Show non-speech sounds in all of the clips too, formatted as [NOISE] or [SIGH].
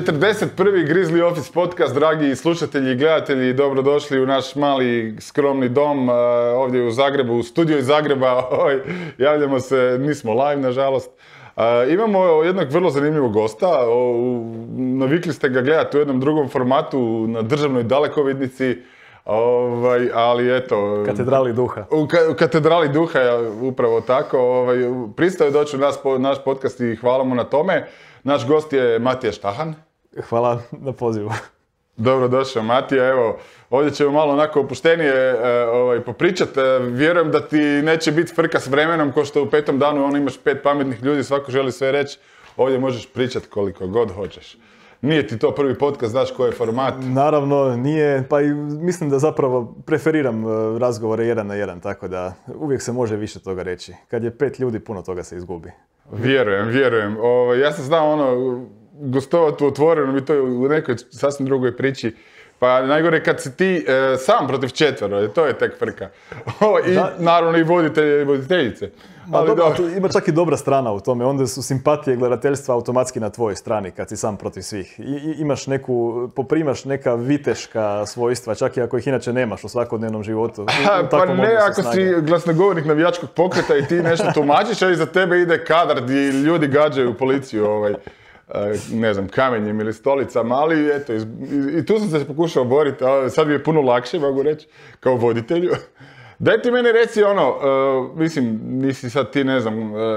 41. Grizzly Office podcast, dragi slušatelji i gledatelji, dobrodošli u naš mali skromni dom eh, ovdje u Zagrebu, u studiju iz Zagreba, [LAUGHS] javljamo se, nismo live nažalost. Eh, imamo jednog vrlo zanimljivog gosta, navikli ste ga gledati u jednom drugom formatu na državnoj dalekovidnici, ovaj, ali eto... Katedrali duha. U, katedrali duha, upravo tako. Ovaj, pristao je doći u nas, naš podcast i hvala mu na tome. Naš gost je Matija Štahan. Hvala na pozivu. došao Matija, evo, ovdje ćemo malo onako opuštenije e, ovaj, popričat. E, vjerujem da ti neće biti frka s vremenom, ko što u petom danu on imaš pet pametnih ljudi, svako želi sve reći. Ovdje možeš pričati koliko god hoćeš. Nije ti to prvi podcast, znaš koji je format? Naravno, nije, pa i mislim da zapravo preferiram e, razgovore jedan na jedan, tako da uvijek se može više toga reći. Kad je pet ljudi, puno toga se izgubi. Vjerujem, vjerujem. Ovaj, ja sam znao ono, gostovati u otvorenom i to je u nekoj sasvim drugoj priči. Pa najgore kad si ti e, sam protiv četvero, to je tek frka. [LAUGHS] O, I naravno i voditelje i voditeljice. Ma dobro, ima čak i dobra strana u tome, onda su simpatije gledateljstva automatski na tvojoj strani kad si sam protiv svih. I, imaš neku, poprimaš neka viteška svojstva, čak i ako ih inače nemaš u svakodnevnom životu. U, [LAUGHS] pa ne, ako si glasnogovornik navijačkog pokreta i ti nešto tumačiš, a iza tebe ide kadar gdje ljudi gađaju policiju ovaj, eh, ne znam, kamenjem ili stolicama, ali eto, i, tu sam se pokušao boriti, sad mi je puno lakše, mogu reći, kao voditelju. Daj ti meni reci ono, e, mislim, nisi sad ti, ne znam, e,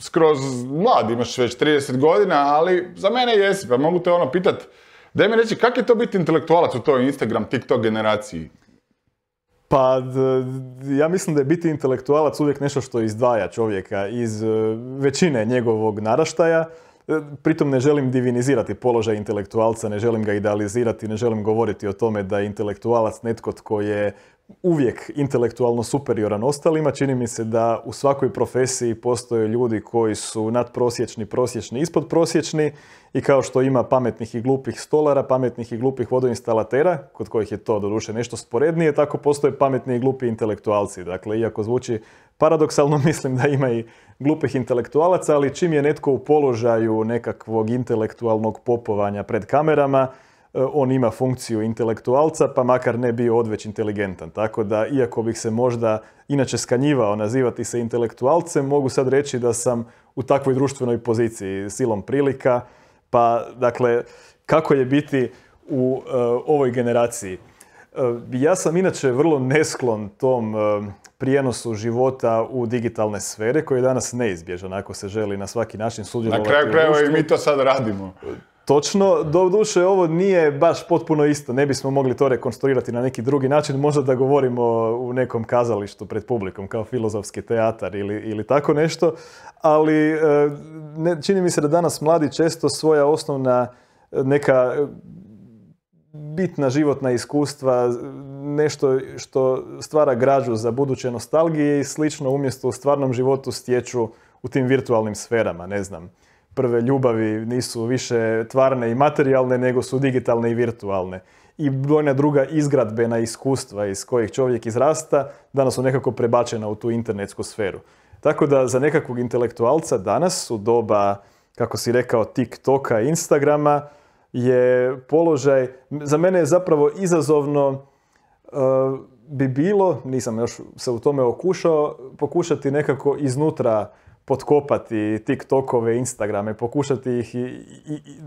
skroz mlad, imaš već 30 godina, ali za mene jesi, pa mogu te ono pitat, daj mi reći, kak je to biti intelektualac u toj Instagram, TikTok generaciji? Pa, ja mislim da je biti intelektualac uvijek nešto što izdvaja čovjeka iz e, većine njegovog naraštaja. Pritom ne želim divinizirati položaj intelektualca, ne želim ga idealizirati, ne želim govoriti o tome da je intelektualac netko tko je uvijek intelektualno superioran ostalima. Čini mi se da u svakoj profesiji postoje ljudi koji su nadprosječni, prosječni, ispod prosječni i kao što ima pametnih i glupih stolara, pametnih i glupih vodoinstalatera, kod kojih je to doduše nešto sporednije, tako postoje pametni i glupi intelektualci. Dakle, iako zvuči paradoksalno, [LAUGHS] mislim da ima i glupih intelektualaca, ali čim je netko u položaju nekakvog intelektualnog popovanja pred kamerama, E, on ima funkciju intelektualca, pa makar ne bio odveć inteligentan. Tako da, iako bih se možda inače skanjivao nazivati se intelektualcem, mogu sad reći da sam u takvoj društvenoj poziciji, silom prilika. Pa, dakle, kako je biti u e, ovoj generaciji? E, ja sam inače vrlo nesklon tom prijenosu života u digitalne sfere koji je danas neizbježan ako se želi na svaki način sudjelovati. Na kraju i mi to sad radimo točno. duše ovo nije baš potpuno isto. Ne bismo mogli to rekonstruirati na neki drugi način. Možda da govorimo u nekom kazalištu pred publikom, kao filozofski teatar ili, ili tako nešto. Ali e, ne, čini mi se da danas mladi često svoja osnovna e, neka e, bitna životna iskustva, nešto što stvara građu za buduće nostalgije i slično umjesto u stvarnom životu stječu u tim virtualnim sferama, ne znam prve ljubavi nisu više tvarne i materijalne, nego su digitalne i virtualne. I brojna druga izgradbena iskustva iz kojih čovjek izrasta, danas su nekako prebačena u tu internetsku sferu. Tako da za nekakvog intelektualca danas u doba, kako si rekao, TikToka, Instagrama, je položaj, za mene je zapravo izazovno e, bi bilo, nisam još se u tome okušao, pokušati nekako iznutra potkopati TikTokove, Instagrame, pokušati ih i,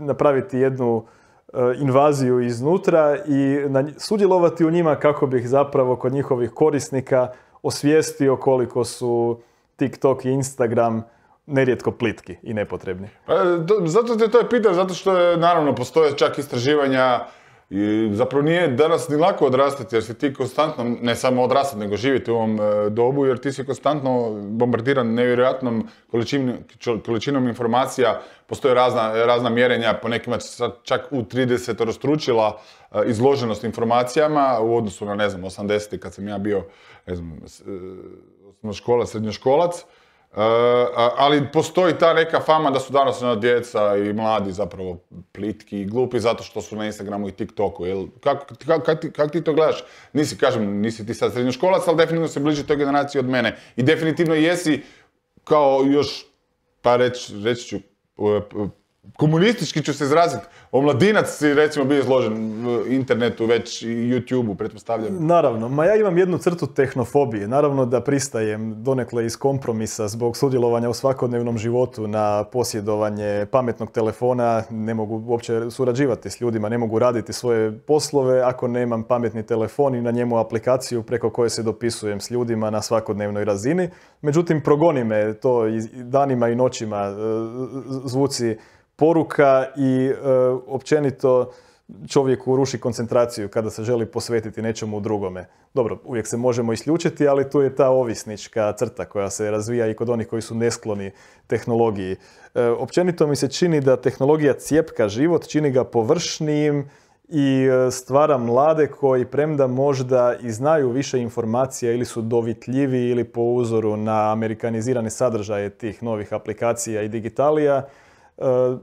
napraviti jednu eh, invaziju iznutra i sudjelovati u njima kako bih zapravo kod njihovih korisnika osvijestio koliko su TikTok i Instagram nerijetko plitki i nepotrebni. Pa, zato te to je pitao, zato što je, naravno postoje čak istraživanja i zapravo nije danas ni lako odrastati jer si ti konstantno, ne samo odrastati nego živjeti u ovom e, dobu jer ti si konstantno bombardiran nevjerojatnom količinom informacija, postoje razna, razna mjerenja, po nekima čak u 30 rostručila e, izloženost informacijama u odnosu na ne znam 80 kad sam ja bio ne znam, e, škola, srednjoškolac Eh, ali postoji ta neka fama da su danas na djeca i mladi zapravo plitki i glupi zato što su na Instagramu i TikToku. Jel, kako, ti, to gledaš? Nisi, kažem, nisi ti sad srednjoškolac, ali definitivno si bliži toj generaciji od mene. I definitivno jesi kao još, pa reći ću, eh, komunistički ću se izraziti, omladinac si recimo bio izložen e, internetu već i YouTube-u, pretpostavljam. Naravno, ma ja imam jednu crtu tehnofobije. Naravno da pristajem donekle iz kompromisa zbog sudjelovanja u svakodnevnom životu na posjedovanje pametnog telefona. Ne mogu uopće surađivati s ljudima, ne mogu raditi svoje poslove ako nemam pametni telefon i na njemu aplikaciju preko koje se dopisujem s ljudima na svakodnevnoj razini. Međutim, progoni me to danima i noćima e, zvuci poruka i e, općenito čovjeku ruši koncentraciju kada se želi posvetiti nečemu drugome. Dobro, uvijek se možemo isključiti, ali tu je ta ovisnička crta koja se razvija i kod onih koji su neskloni tehnologiji. E, općenito mi se čini da tehnologija cijepka život, čini ga površnijim i e, stvara mlade koji premda možda i znaju više informacija ili su dovitljivi ili po uzoru na amerikanizirane sadržaje tih novih aplikacija i digitalija, E,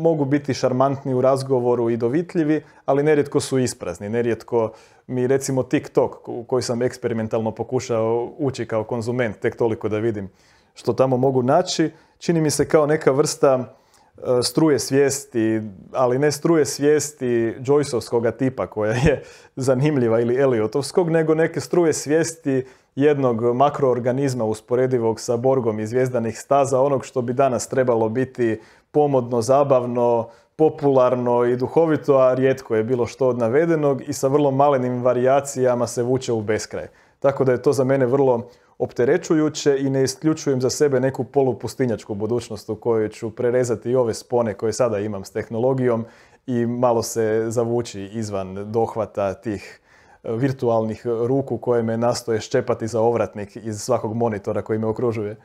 mogu biti šarmantni u razgovoru i dovitljivi, ali nerijetko su isprazni. Nerijetko mi recimo TikTok u koji sam eksperimentalno pokušao ući kao konzument, tek toliko da vidim što tamo mogu naći, čini mi se kao neka vrsta E, struje svijesti, ali ne struje svijesti Joyceovskoga tipa koja je [LAUGHS] zanimljiva ili Eliotovskog, nego neke struje svijesti jednog makroorganizma usporedivog sa Borgom i zvijezdanih staza, onog što bi danas trebalo biti pomodno, zabavno, popularno i duhovito, a rijetko je bilo što od navedenog i sa vrlo malenim varijacijama se vuče u beskraj. Tako da je to za mene vrlo opterećujuće i ne isključujem za sebe neku polupustinjačku budućnost u kojoj ću prerezati i ove spone koje sada imam s tehnologijom i malo se zavući izvan dohvata tih e, virtualnih ruku koje me nastoje ščepati za ovratnik iz svakog monitora koji me okružuje.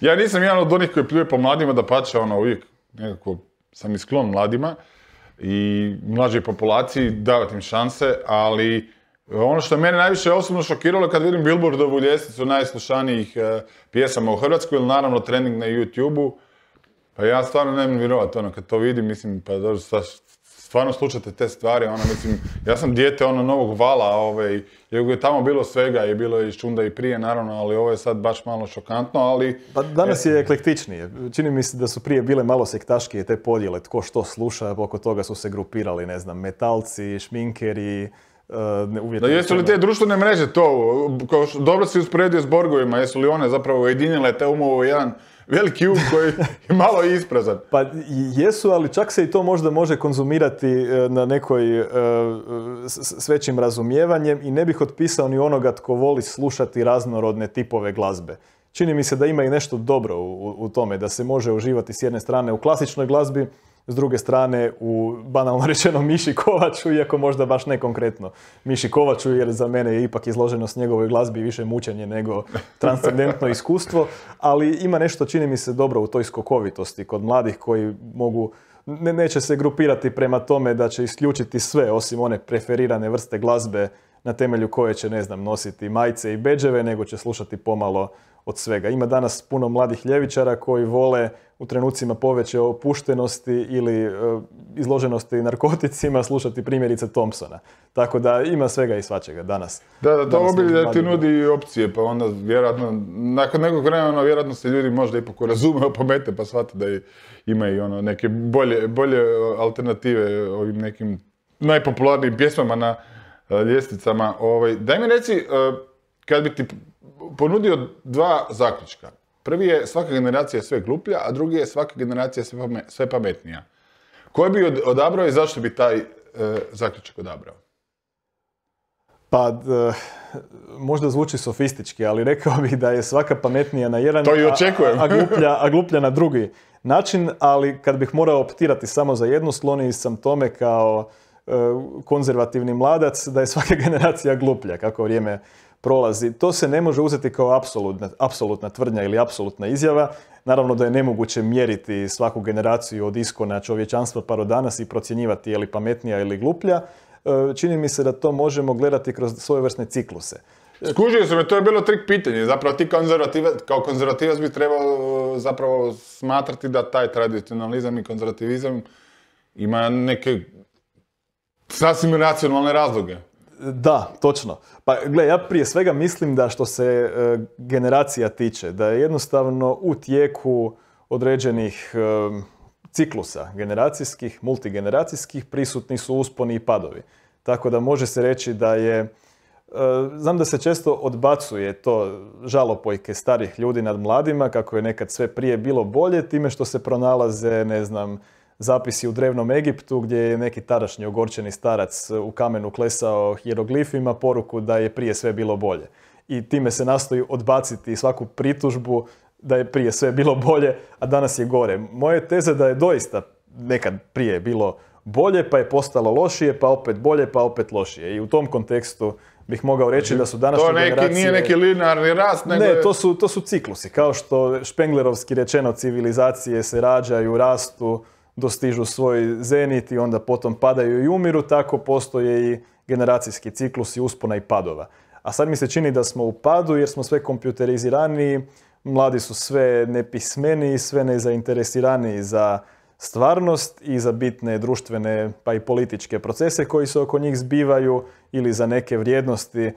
Ja nisam jedan od onih koji pljuje po mladima, da pače ono uvijek nekako sam isklon mladima i mlađoj populaciji davati im šanse, ali ono što je mene najviše osobno šokiralo je kad vidim Billboardovu ljestvicu najslušanijih eh, pjesama u Hrvatskoj ili naravno trending na YouTube-u. Pa ja stvarno ne vjerovati ono kad to vidim, mislim, pa stvarno slušate te stvari, ono, mislim, ja sam dijete ono novog vala, ovaj, jer je tamo bilo svega je bilo je i šunda i prije, naravno, ali ovo je sad baš malo šokantno, ali... Pa danas e, je eklektičnije. Čini mi se da su prije bile malo sektaškije te podjele, tko što sluša, oko toga su se grupirali, ne znam, metalci, šminkeri, E, da, jesu li te društvene mreže to, kao dobro si usporedio s Borgovima, jesu li one zapravo ujedinile te umove u jedan veliki um koji [LAUGHS] je malo isprazan. Pa jesu, ali čak se i to možda može konzumirati e, na nekoj e, s većim razumijevanjem i ne bih otpisao ni onoga tko voli slušati raznorodne tipove glazbe. Čini mi se da ima i nešto dobro u, u tome, da se može uživati s jedne strane u klasičnoj glazbi, s druge strane u banalno [LAUGHS] rečeno Miši Kovaču, iako možda baš ne konkretno Miši Kovaču, jer za mene je ipak izloženost njegovoj glazbi više mučenje nego transcendentno [LAUGHS] iskustvo, ali ima nešto čini mi se dobro u toj skokovitosti kod mladih koji mogu ne, neće se grupirati prema tome da će isključiti sve osim one preferirane vrste glazbe na temelju koje će, ne znam, nositi majce i beđeve, nego će slušati pomalo od svega. Ima danas puno mladih ljevičara koji vole u trenucima poveće opuštenosti ili e, izloženosti narkoticima slušati primjerice Thompsona. Tako da ima svega i svačega danas. Da, da, to obilje ti nudi opcije, pa onda vjerojatno, nakon nekog vremena vjerojatno se ljudi možda ipak razume, opomete, pa shvate da ima i ono neke bolje, alternative ovim nekim najpopularnijim pjesmama na e, ljestvicama. Ovaj, daj mi reci, e, kad bi ti ponudio dva zaključka, Prvi je svaka generacija sve gluplja, a drugi je svaka generacija sve, pametnija. Koji bi odabrao i zašto bi taj e, zaključak odabrao? Pa, možda zvuči sofistički, ali rekao bih da je svaka pametnija na jedan, [LAUGHS] A, gluplja, na drugi način, ali kad bih morao optirati samo za jednu, sloniji sam tome kao e, konzervativni mladac da je svaka [LAUGHS] generacija gluplja, kako vrijeme prolazi. To se ne može uzeti kao apsolutna, apsolutna tvrdnja ili apsolutna izjava. Naravno da je nemoguće mjeriti svaku generaciju od iskona čovječanstva pa do danas i procjenjivati je li pametnija ili gluplja. E, čini mi se da to možemo gledati kroz svojevrsne cikluse. Skužio me, to je bilo trik pitanje. Zapravo ti kao konzervativac bi trebao e, zapravo smatrati da taj tradicionalizam i konzervativizam ima neke sasvim racionalne razloge. Da, točno. Pa gle, ja prije svega mislim da što se e, generacija tiče, da je jednostavno u tijeku određenih e, ciklusa generacijskih, multigeneracijskih, prisutni su usponi i padovi. Tako da može se reći da je, e, znam da se često odbacuje to žalopojke starih ljudi nad mladima, kako je nekad sve prije bilo bolje, time što se pronalaze, ne znam, zapisi u drevnom Egiptu gdje je neki tadašnji ogorčeni starac u kamenu klesao hieroglifima poruku da je prije sve bilo bolje. I time se nastoji odbaciti svaku pritužbu da je prije sve bilo bolje, a danas je gore. Moje teze da je doista nekad prije bilo bolje, pa je postalo lošije, pa opet bolje, pa opet lošije. I u tom kontekstu bih mogao reći da su današnje to nije neki linarni rast, nego... Ne, to su, to su ciklusi. Kao što špenglerovski rečeno civilizacije se rađaju, rastu, dostižu svoj zenit i onda potom padaju i umiru, tako postoje i generacijski ciklus i uspona i padova. A sad mi se čini da smo u padu jer smo sve kompjuterizirani, mladi su sve nepismeni i sve nezainteresirani za stvarnost i za bitne društvene pa i političke procese koji se oko njih zbivaju ili za neke vrijednosti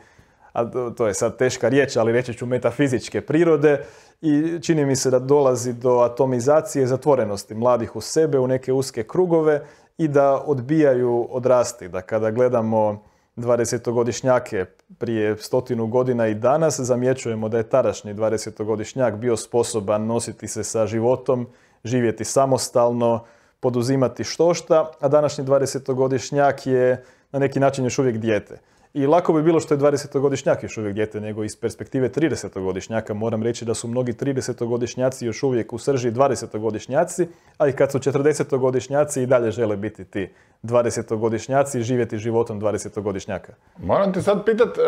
a to je sad teška riječ, ali reći ću metafizičke prirode i čini mi se da dolazi do atomizacije zatvorenosti mladih u sebe, u neke uske krugove i da odbijaju odrasti. Da kada gledamo 20-godišnjake prije stotinu godina i danas, zamjećujemo da je tadašnji 20-godišnjak bio sposoban nositi se sa životom, živjeti samostalno, poduzimati štošta, a današnji 20-godišnjak je na neki način još uvijek dijete. I lako bi bilo što je 20-godišnjak još uvijek dijete, nego iz perspektive 30-godišnjaka moram reći da su mnogi 30-godišnjaci još uvijek u srži 20-godišnjaci, a i kad su 40-godišnjaci i dalje žele biti ti 20-godišnjaci i živjeti životom 20-godišnjaka. Moram te sad pitat, e,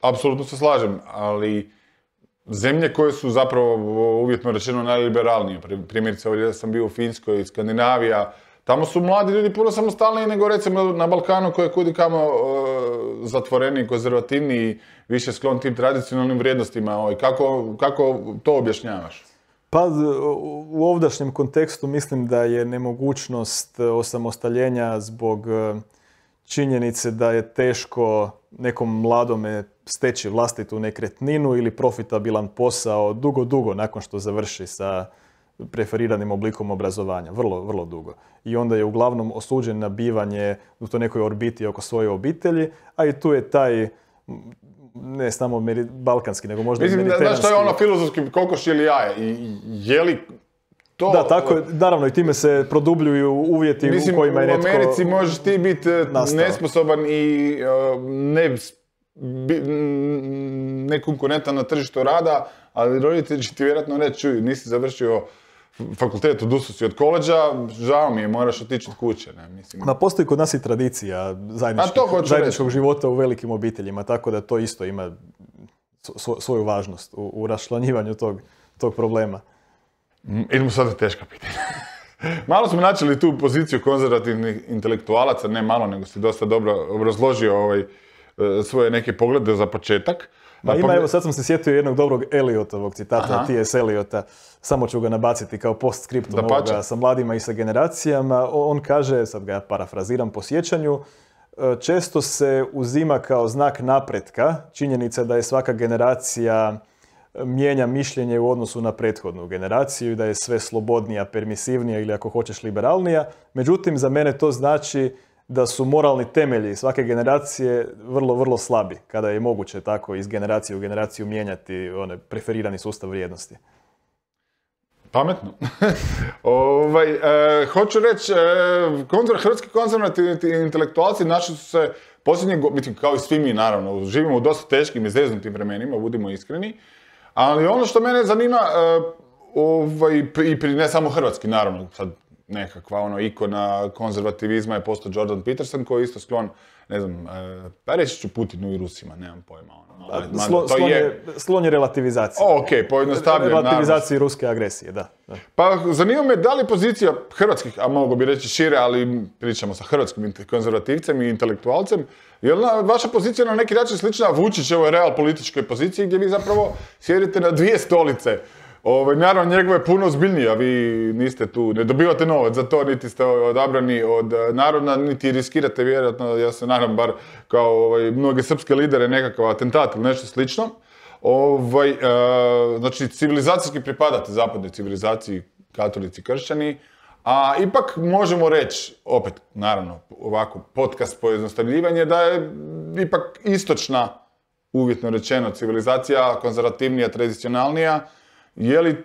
apsolutno se slažem, ali zemlje koje su zapravo uvjetno rečeno najliberalnije, primjerice ovdje sam bio u Finskoj, Skandinavija, Tamo su mladi ljudi puno samostalniji nego recimo na Balkanu koji je kudi kamo e, zatvoreniji, konzervativniji, više sklon tim tradicionalnim vrijednostima. Ovaj. Kako, kako to objašnjavaš? Pa u ovdašnjem kontekstu mislim da je nemogućnost e, osamostaljenja zbog e, činjenice da je teško nekom mladome steći vlastitu nekretninu ili profitabilan posao dugo, dugo nakon što završi sa preferiranim oblikom obrazovanja, vrlo, vrlo dugo. I onda je uglavnom osuđen na bivanje u to nekoj orbiti oko svoje obitelji, a i tu je taj ne samo balkanski, nego možda Mislim, i Znaš što je ono filozofski kokoš ili jaje? I, je li to... Da, tako, je, naravno i time se produbljuju uvjeti u kojima je netko u Americi možeš ti biti e, nesposoban i e, ne nekonkurentan na tržištu rada, ali roditelji će ti vjerojatno reći, čuj, nisi završio fakultet odustao si od koleđa, žao mi je, moraš otići od kuće. Ne? Mislim... Ono. Ma postoji kod nas i tradicija zajedničkog, života u velikim obiteljima, tako da to isto ima svoju važnost u, u tog, problema. Mm, Idemo sada teška pitanja. [LAUGHS] malo smo načeli tu poziciju konzervativnih intelektualaca, ne malo, nego si dosta dobro obrazložio ovaj, e, svoje neke poglede za početak ma pa pa ima, evo sad sam se sjetio jednog dobrog Eliotovog citata, T.S. Eliota, samo ću ga nabaciti kao post skriptu sa mladima i sa generacijama. On kaže, sad ga ja parafraziram po sjećanju, e, često se uzima kao znak napretka činjenica da je svaka generacija e, mijenja mišljenje u odnosu na prethodnu generaciju i da je sve slobodnija, permisivnija ili ako hoćeš liberalnija. Međutim, za mene to znači da su moralni temelji svake generacije vrlo, vrlo slabi, kada je moguće tako iz generacije u generaciju mijenjati one preferirani sustav vrijednosti. Pametno. [LAUGHS] ovaj, e, hoću reći, e, hrvatski konzervativni intelektualci našli su se posljednje mislim kao i svi mi naravno, živimo u dosta teškim i zeznutim vremenima, budimo iskreni, ali ono što mene zanima, e, ovaj, i pri, ne samo hrvatski naravno, sad nekakva ono ikona konzervativizma je postao Jordan Peterson koji je isto sklon, ne znam, e, pa reći ću Putinu i Rusima, nemam pojma. Ono, ali, slon, je, slon je relativizaciji. O, ok, pojednostavljeno. Relativizaciji ruske agresije, da. Pa zanima me da li pozicija hrvatskih, a mogu bi reći šire, ali pričamo sa hrvatskim konzervativcem i intelektualcem, je li vaša pozicija na neki način slična Vučićevoj real političkoj poziciji gdje vi zapravo sjedite na dvije stolice Ovaj naravno, njegove je puno ozbiljnija, vi niste tu, ne dobivate novac za to, niti ste ovaj, odabrani od eh, narodna, niti riskirate vjerojatno, ja se naravno bar kao ovaj, mnoge srpske lidere, nekakav atentat ili nešto slično. Ovaj, eh, znači, civilizacijski pripadate zapadnoj civilizaciji, katolici, kršćani, a ipak možemo reći, opet, naravno, ovako, podcast pojednostavljivanje, da je ipak istočna, uvjetno rečeno, civilizacija, konzervativnija, tradicionalnija, je li,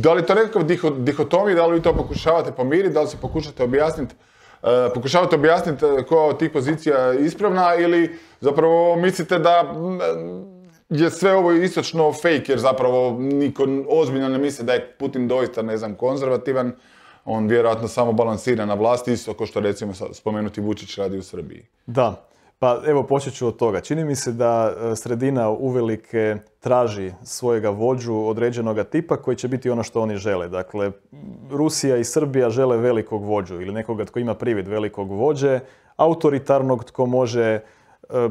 da li to nekakav dihotomi da li vi to pokušavate pomiriti, da li se pokušate objasniti e, pokušavate objasniti e, koja od tih pozicija je ispravna ili zapravo mislite da mm, je sve ovo istočno fake jer zapravo niko ozbiljno ne misli da je Putin doista, ne znam, konzervativan, on vjerojatno samo balansira na vlasti isto kao što recimo spomenuti Vučić radi u Srbiji. Da. Pa evo počet ću od toga. Čini mi se da e, sredina uvelike traži svojega vođu određenoga tipa koji će biti ono što oni žele. Dakle, Rusija i Srbija žele velikog vođu ili nekoga tko ima privid velikog vođe, autoritarnog tko može e,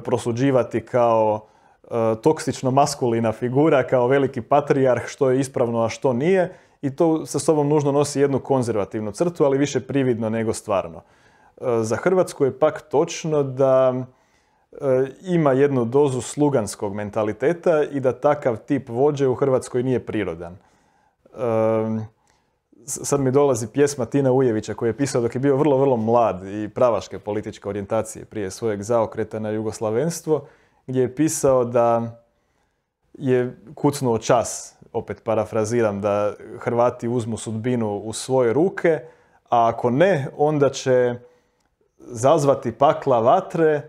prosuđivati kao e, toksično maskulina figura, kao veliki patrijarh što je ispravno, a što nije. I to sa sobom nužno nosi jednu konzervativnu crtu, ali više prividno nego stvarno. E, za Hrvatsku je pak točno da e, ima jednu dozu sluganskog mentaliteta i da takav tip vođe u Hrvatskoj nije prirodan. E, sad mi dolazi pjesma Tina Ujevića koji je pisao dok je bio vrlo, vrlo mlad i pravaške političke orijentacije prije svojeg zaokreta na jugoslavenstvo, gdje je pisao da je kucnuo čas, opet parafraziram, da Hrvati uzmu sudbinu u svoje ruke, a ako ne, onda će zazvati pakla vatre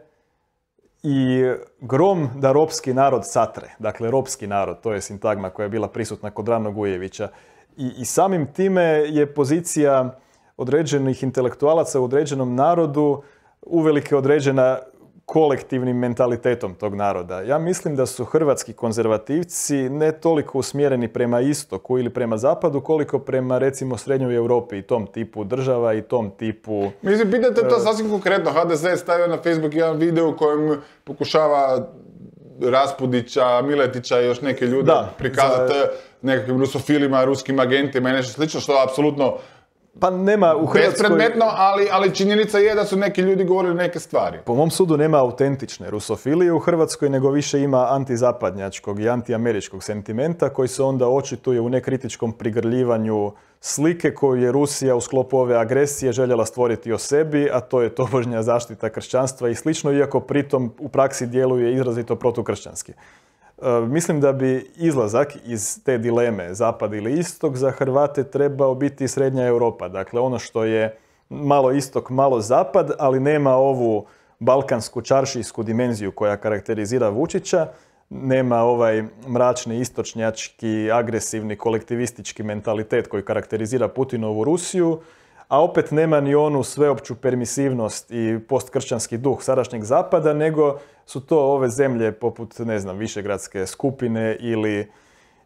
i grom da ropski narod satre. Dakle, ropski narod, to je sintagma koja je bila prisutna kod Ranog Ujevića. I, I samim time je pozicija određenih intelektualaca u određenom narodu uvelike određena kolektivnim mentalitetom tog naroda. Ja mislim da su hrvatski konzervativci ne toliko usmjereni prema istoku ili prema zapadu, koliko prema recimo srednjoj Europi i tom tipu država i tom tipu... Mislim, pitate to e, sasvim konkretno. HDZ je stavio na Facebook jedan video u kojem pokušava Raspudića, Miletića i još neke ljude prikazati nekakvim rusofilima, ruskim agentima i nešto slično, što apsolutno pa nema u Hrvatskoj... Bespredmetno, ali, ali činjenica je da su neki ljudi govorili neke stvari. Po mom sudu nema autentične rusofilije u Hrvatskoj, nego više ima antizapadnjačkog i antiameričkog sentimenta koji se onda očituje u nekritičkom prigrljivanju slike koju je Rusija u sklopu ove agresije željela stvoriti o sebi, a to je tobožnja zaštita kršćanstva i slično, iako pritom u praksi djeluje izrazito protukršćanski. Eh, mislim da bi izlazak iz te dileme zapad ili istok za Hrvate trebao biti srednja Europa. Dakle, ono što je malo istok, malo zapad, ali nema ovu balkansku čaršijsku dimenziju koja karakterizira Vučića, nema ovaj mračni istočnjački, agresivni, kolektivistički mentalitet koji karakterizira Putinovu Rusiju, a opet nema ni onu sveopću permisivnost i postkršćanski duh sadašnjeg zapada, nego su to ove zemlje poput, ne znam, Višegradske skupine ili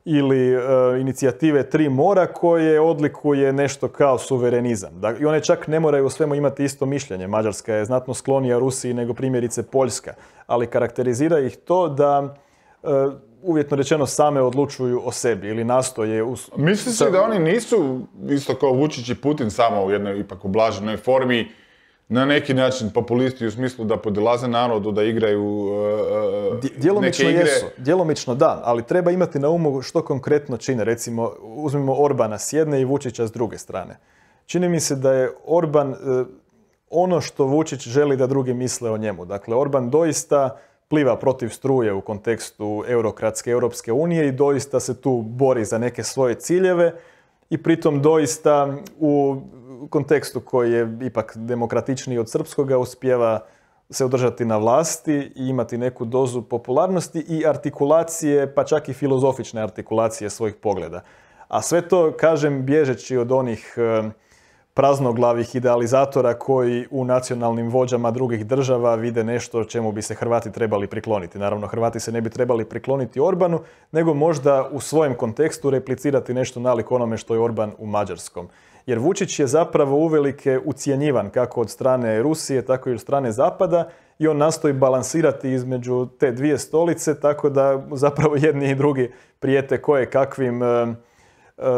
ili e, inicijative Tri mora koje odlikuje nešto kao suverenizam. Da I one čak ne moraju u svemu imati isto mišljenje. Mađarska je znatno sklonija Rusiji nego primjerice Poljska, ali karakterizira ih to da e, uvjetno rečeno same odlučuju o sebi ili nastoje... U... se da oni nisu, isto kao Vučić i Putin, samo u jednoj ipak ublaženoj formi, na neki način populisti u smislu da podilaze narodu, da igraju e, e, neke igre. Jesu. Djelomično da, ali treba imati na umu što konkretno čine. Recimo, uzmimo Orbana s jedne i Vučića s druge strane. Čini mi se da je Orban e, ono što Vučić želi da drugi misle o njemu. Dakle, Orban doista pliva protiv struje u kontekstu eurokratske Europske unije i doista se tu bori za neke svoje ciljeve i pritom doista u kontekstu koji je ipak demokratičniji od srpskoga uspjeva se održati na vlasti i imati neku dozu popularnosti i artikulacije, pa čak i filozofične artikulacije svojih pogleda. A sve to, kažem, bježeći od onih e, praznoglavih idealizatora koji u nacionalnim vođama drugih država vide nešto čemu bi se Hrvati trebali prikloniti. Naravno, Hrvati se ne bi trebali prikloniti Orbanu, nego možda u svojem kontekstu replicirati nešto nalik onome što je Orban u Mađarskom jer Vučić je zapravo uvelike ucijenjivan kako od strane Rusije, tako i od strane Zapada i on nastoji balansirati između te dvije stolice, tako da zapravo [LAUGHS] jedni i drugi prijete koje kakvim e, e,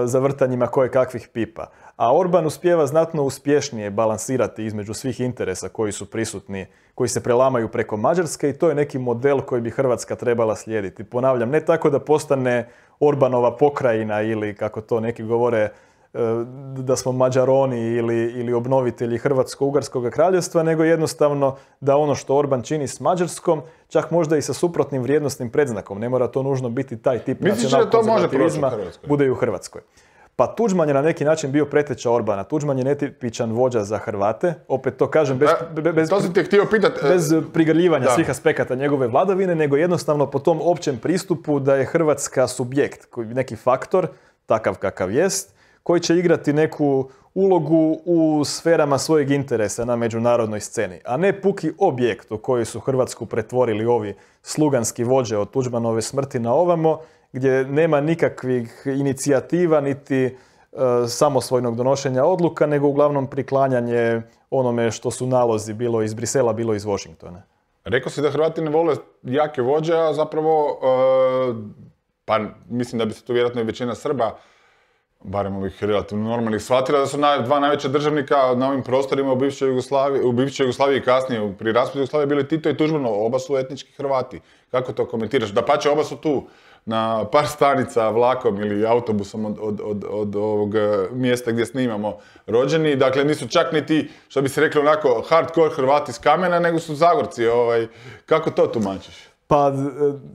zavrtanjima koje kakvih pipa. A Orban uspjeva znatno uspješnije balansirati između svih interesa koji su prisutni, koji se prelamaju preko Mađarske i to je neki model koji bi Hrvatska trebala slijediti. Ponavljam, ne tako da postane Orbanova pokrajina ili kako to neki govore E, da smo mađaroni ili, ili obnovitelji Hrvatsko-Ugarskog kraljevstva, nego jednostavno da ono što Orban čini s Mađarskom, čak možda i sa suprotnim vrijednostnim predznakom, ne mora to nužno biti taj tip nacionalkonzervativizma, bude i u Hrvatskoj. Pa Tuđman je na neki način bio preteča Orbana. Tuđman je netipičan vođa za Hrvate. Opet to kažem bez, bez, to pitat. E, bez prigrljivanja svih aspekata njegove vladavine, nego jednostavno po tom općem pristupu da je Hrvatska subjekt, neki faktor, takav kakav jest, koji će igrati neku ulogu u sferama svojeg interesa na međunarodnoj sceni, a ne puki objekt u koji su Hrvatsku pretvorili ovi sluganski vođe od Tuđmanove smrti na ovamo, gdje nema nikakvih inicijativa niti e, samosvojnog donošenja odluka, nego uglavnom priklanjanje onome što su nalozi bilo iz Brisela, bilo iz Washingtona. Rekao si da Hrvati ne vole jake vođe, a zapravo, e, pa mislim da bi se tu vjerojatno i većina Srba barem ovih relativno normalnih, shvatila da su dva najveća državnika na ovim prostorima u bivšoj Jugoslaviji, u bivšoj Jugoslaviji i kasnije, pri raspadu Jugoslavije, bili Tito i Tuđmano, oba su etnički Hrvati. Kako to komentiraš? Da pače, oba su tu, na par stanica vlakom ili autobusom od, ovog e, mjesta gdje snimamo rođeni. Dakle, nisu čak niti, što bi se reklo onako, hardcore Hrvati s kamena, nego su Zagorci. Ovaj, kako to tumačiš? Pa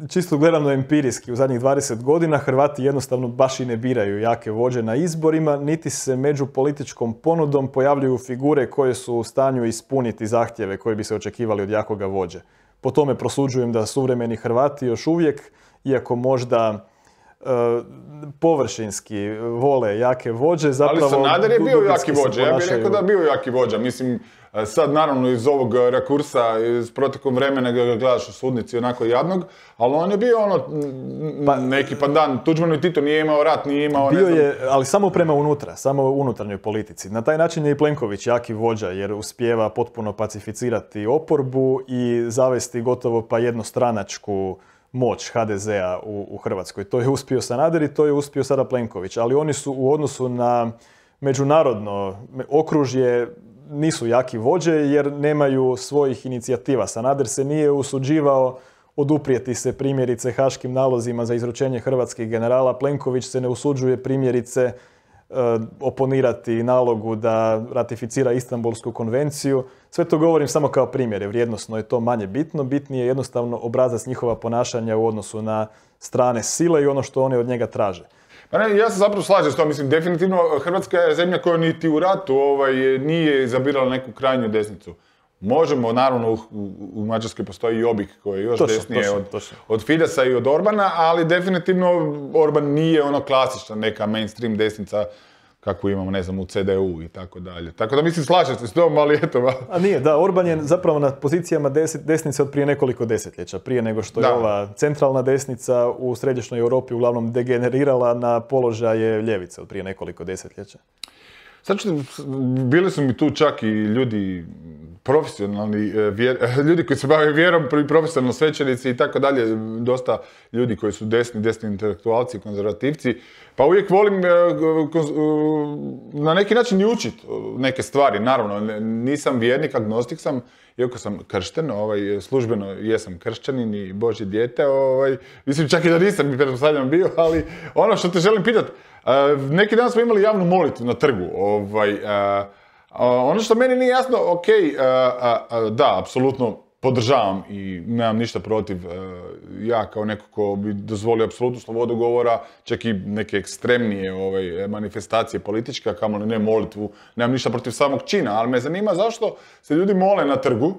e, čisto gledano empirijski, u zadnjih 20 godina Hrvati jednostavno baš i ne biraju jake vođe na izborima, niti se među političkom ponudom pojavljuju figure koje su u stanju ispuniti zahtjeve koje bi se očekivali od jakoga vođe. Po tome prosuđujem da suvremeni Hrvati još uvijek, iako možda E, površinski vole jake vođe. Zapravo, Ali Sanader je bio jaki vođa, ja bih rekao da je bio jaki vođa. Mislim, e, sad naravno iz ovog rekursa s protekom vremena ga gledaš u sudnici onako jadnog, ali on je bio ono pa, neki pandan, Tuđman i Tito nije imao rat, nije imao... je, ali samo prema unutra, samo u unutarnjoj politici. Na taj način je i Plenković jaki vođa jer uspijeva potpuno pacificirati oporbu i zavesti gotovo pa jednostranačku moć HDZ-a u, u Hrvatskoj. To je uspio Sanader i to je uspio sada Plenković, ali oni su u odnosu na međunarodno okružje nisu jaki vođe jer nemaju svojih inicijativa. Sanader se nije usuđivao oduprijeti se primjerice haškim nalozima za izručenje hrvatskih generala. Plenković se ne usuđuje primjerice Eh, oponirati nalogu da ratificira Istanbulsku konvenciju. Sve to govorim samo kao primjer, primjere, vrijednostno je to manje bitno, bitnije je jednostavno obrazac njihova ponašanja u odnosu na strane sile i ono što one od njega traže. Pa ne, ja se zapravo slažem s to, mislim, definitivno Hrvatska je zemlja koja niti u ratu ovaj, nije izabirala neku krajnju desnicu. Možemo, naravno, u, Mađarskoj postoji i Obik koji je još desnije od, Fidesa i od Orbana, ali definitivno Orban nije ono klasična neka mainstream desnica kakvu imamo, ne znam, u CDU i tako dalje. Tako da mislim, slažem se s tom, ali eto. A nije, da, Orban je zapravo na pozicijama desnice od prije nekoliko desetljeća, prije nego što je ova centralna desnica u središnjoj Europi uglavnom degenerirala na položaje ljevice od prije nekoliko desetljeća. Sad bili su mi tu čak i ljudi profesionalni, e, [LAUGHS] ljudi koji se bave vjerom, profesionalno svećenici i tako dalje, dosta ljudi koji su desni, desni intelektualci, konzervativci, pa uvijek volim e, e, na neki način i učit neke stvari, naravno, nisam vjernik, agnostik sam, iako sam kršten, ovaj, službeno jesam kršćanin i Božje djete, ovaj, mislim čak i da nisam, pretpostavljam bio, ali ono što te želim pitati, neki dan smo imali javnu molitvu na trgu. Ovaj, ono što meni nije jasno, ok, da, apsolutno podržavam i nemam ništa protiv. Ja kao neko ko bi dozvolio apsolutnu slobodu govora, čak i neke ekstremnije ovaj, manifestacije političke, kamo ne molitvu, nemam ništa protiv samog čina, ali me zanima zašto se ljudi mole na trgu,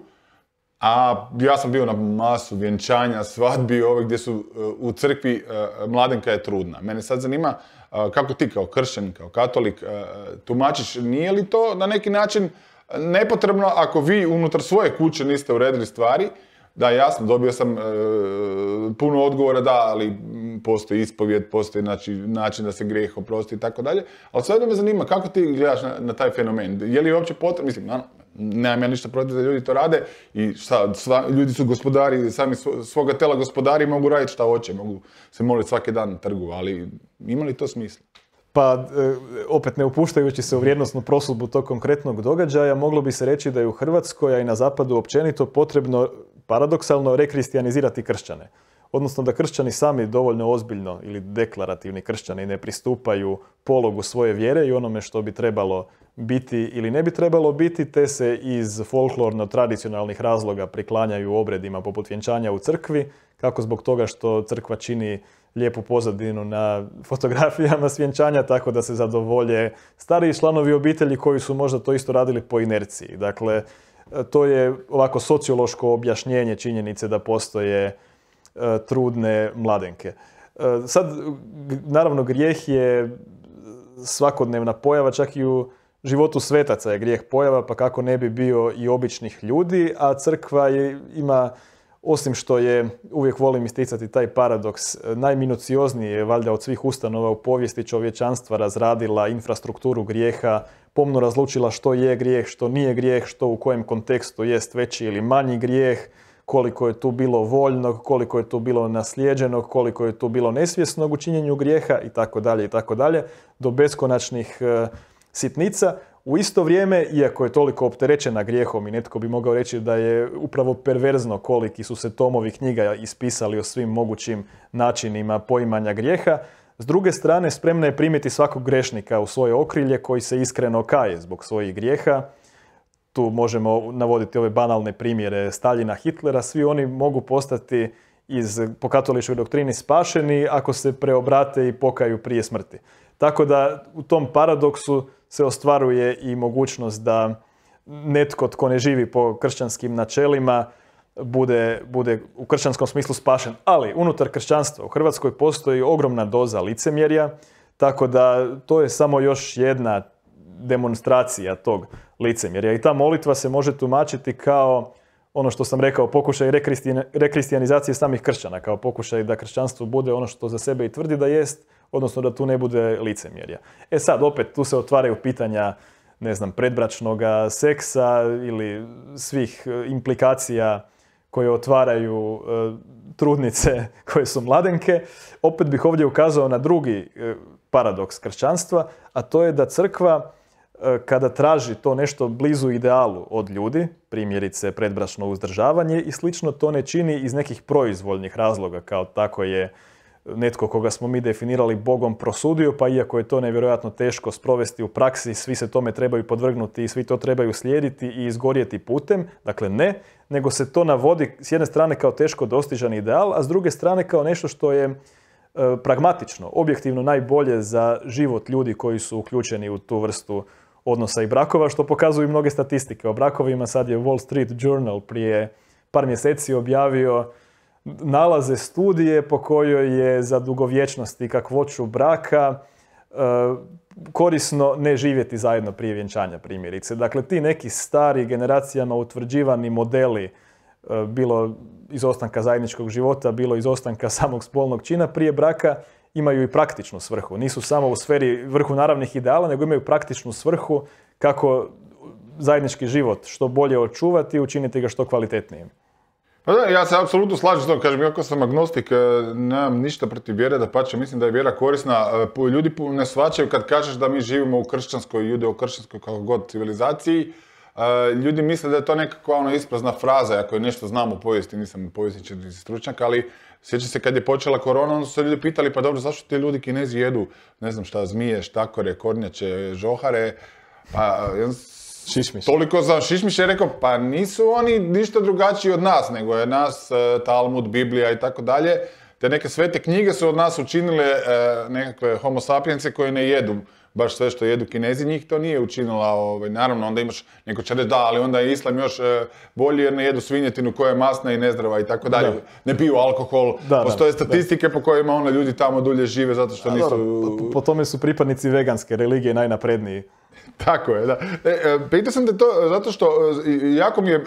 a ja sam bio na masu vjenčanja, svadbi, ove gdje su e, u crkvi e, mladenka je trudna. Mene sad zanima e, kako ti kao kršćan, kao katolik tumačiš, nije li to na neki način nepotrebno ako vi unutar svoje kuće niste uredili stvari, da, jasno, dobio sam puno odgovora, da, ali postoji ispovjed, postoji znači, način da se grijeh oprosti i tako dalje. Ali sve me zanima kako ti gledaš na, taj fenomen. Je li uopće potrebno, mislim, Nemam ja ništa protiv da ljudi to rade i šta, sva, ljudi su gospodari, sami svoga tela gospodari mogu raditi šta hoće, mogu se moliti svaki dan na trgu, ali ima li to smisla? Pa, e, opet ne upuštajući se u vrijednostnu prosudbu tog konkretnog događaja, moglo bi se reći da je u Hrvatskoj, a i na zapadu općenito potrebno paradoksalno rekristijanizirati kršćane. Odnosno da kršćani sami dovoljno ozbiljno ili deklarativni kršćani ne pristupaju pologu svoje vjere i onome što bi trebalo biti ili ne bi trebalo biti, te se iz folklorno-tradicionalnih razloga priklanjaju obredima poput vjenčanja u crkvi, kako zbog toga što crkva čini lijepu pozadinu na [LAUGHS] fotografijama svjenčanja, tako da se zadovolje stariji članovi obitelji koji su možda to isto radili po inerciji. Dakle, to je ovako sociološko objašnjenje činjenice da postoje e, trudne mladenke. E, sad, naravno, grijeh je svakodnevna pojava, čak i u životu svetaca je grijeh pojava, pa kako ne bi bio i običnih ljudi, a crkva ima, osim što je, uvijek volim isticati taj paradoks, najminucioznije je valjda od svih ustanova u povijesti čovječanstva razradila infrastrukturu grijeha, pomno razlučila što je grijeh, što nije grijeh, što u kojem kontekstu jest veći ili manji grijeh, koliko je tu bilo voljnog, koliko je tu bilo naslijeđenog, koliko je tu bilo nesvjesnog u činjenju grijeha i tako dalje i tako dalje do beskonačnih eh, sitnica, u isto vrijeme, iako je toliko opterećena grijehom i netko bi mogao reći da je upravo perverzno koliki su se tomovi knjiga ispisali o svim mogućim načinima poimanja grijeha, s druge strane spremna je primiti svakog grešnika u svoje okrilje koji se iskreno kaje zbog svojih grijeha. Tu možemo navoditi ove banalne primjere Staljina, Hitlera, svi oni mogu postati iz, po katoličkoj doktrini spašeni ako se preobrate i pokaju prije smrti. Tako da u tom paradoksu se ostvaruje i mogućnost da netko tko ne živi po kršćanskim načelima bude, bude u kršćanskom smislu spašen. Ali unutar kršćanstva u Hrvatskoj postoji ogromna doza licemjerja, tako da to je samo još jedna demonstracija tog licemjerja. I ta molitva se može tumačiti kao ono što sam rekao, pokušaj rekristijanizacije samih kršćana, kao pokušaj da kršćanstvo bude ono što za sebe i tvrdi da jest, odnosno da tu ne bude licemjerja. E sad, opet, tu se otvaraju pitanja, ne znam, predbračnoga seksa ili svih e, implikacija koje otvaraju e, trudnice [LAUGHS] koje su mladenke. Opet bih ovdje ukazao na drugi e, paradoks kršćanstva, a to je da crkva kada traži to nešto blizu idealu od ljudi, primjerice predbračno uzdržavanje i slično, to ne čini iz nekih proizvoljnih razloga, kao tako je netko koga smo mi definirali Bogom prosudio, pa iako je to nevjerojatno teško sprovesti u praksi, svi se tome trebaju podvrgnuti i svi to trebaju slijediti i izgorjeti putem, dakle ne, nego se to navodi s jedne strane kao teško dostižan ideal, a s druge strane kao nešto što je e, pragmatično, objektivno najbolje za život ljudi koji su uključeni u tu vrstu odnosa i brakova, što pokazuju mnoge statistike o brakovima. Sad je Wall Street Journal prije par mjeseci objavio nalaze studije po kojoj je za dugovječnost i kakvoću braka e, korisno ne živjeti zajedno prije vjenčanja primjerice. Dakle, ti neki stari generacijama utvrđivani modeli e, bilo izostanka zajedničkog života, bilo izostanka [LAUGHS] samog spolnog čina prije braka, imaju i praktičnu svrhu. Nisu samo u sferi vrhu naravnih ideala, nego imaju praktičnu svrhu kako zajednički život što bolje očuvati i učiniti ga što kvalitetnijim. Pa da, ja se apsolutno slažem s tom, kažem, kako sam agnostik, e, nemam ništa protiv vjere, da pače, mislim da je vjera korisna. E, ljudi ne shvaćaju kad kažeš da mi živimo u kršćanskoj, u kršćanskoj kako god, civilizaciji, e, ljudi misle da je to nekakva ona isprazna fraza, ako je nešto znam u povijesti, nisam povijestničar stručnjak, ali sjećam se kad je počela korona, onda su se ljudi pitali, pa dobro, zašto ti ljudi kinezi jedu, ne znam šta, zmije, štakore, kornjače, žohare, pa Šišmiš. Toliko za Šišmiš je rekao, pa nisu oni ništa drugačiji od nas, nego je nas e, Talmud, Biblija i tako dalje. Te neke svete knjige su od nas učinile e, nekakve homo sapiense koje ne jedu baš sve što jedu kinezi, njih to nije učinila, ovaj, naravno, onda imaš, neko će reći da, ali onda je islam još e, bolji jer ne jedu svinjetinu koja je masna i nezdrava i tako dalje, ne piju alkohol, postoje statistike po kojima onda ljudi tamo dulje žive zato što nisu... Da, po, po tome su pripadnici veganske religije najnapredniji. [LAUGHS] Tako je, da. E, e, pitao sam te to zato što e, jako mi je,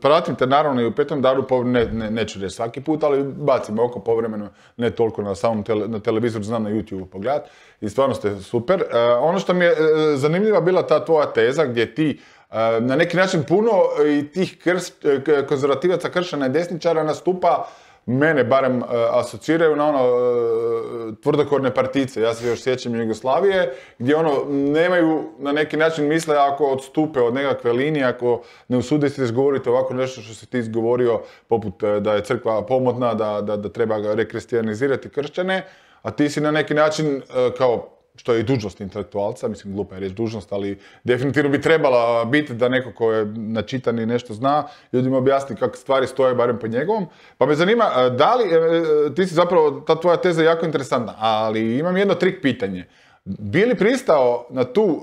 pratim te naravno i u petom daru, ne, ne, neću reći svaki put, ali bacim oko povremeno, ne toliko na samom tele, na televizoru, znam na YouTube pogledat i stvarno ste super. E, ono što mi je e, zanimljiva bila ta tvoja teza gdje ti e, na neki način puno i tih konzervativaca kršćana i desničara nastupa mene barem asociraju na ono tvrdokorne partice, ja se još sjećam Jugoslavije, gdje ono nemaju na neki način misle ako odstupe od nekakve linije, ako ne usude se izgovoriti ovako nešto što si ti izgovorio, poput da je crkva pomotna, da, da, da treba kršćane, a ti si na neki način e, kao što je i dužnost intelektualca, mislim glupa je reći dužnost, ali definitivno bi trebala biti da neko ko je načitan i nešto zna, ljudima objasni kako stvari stoje, barem po njegovom. Pa me zanima, e, da li, e, ti si zapravo, ta tvoja teza je jako interesantna, ali imam jedno trik pitanje. Bi li pristao na tu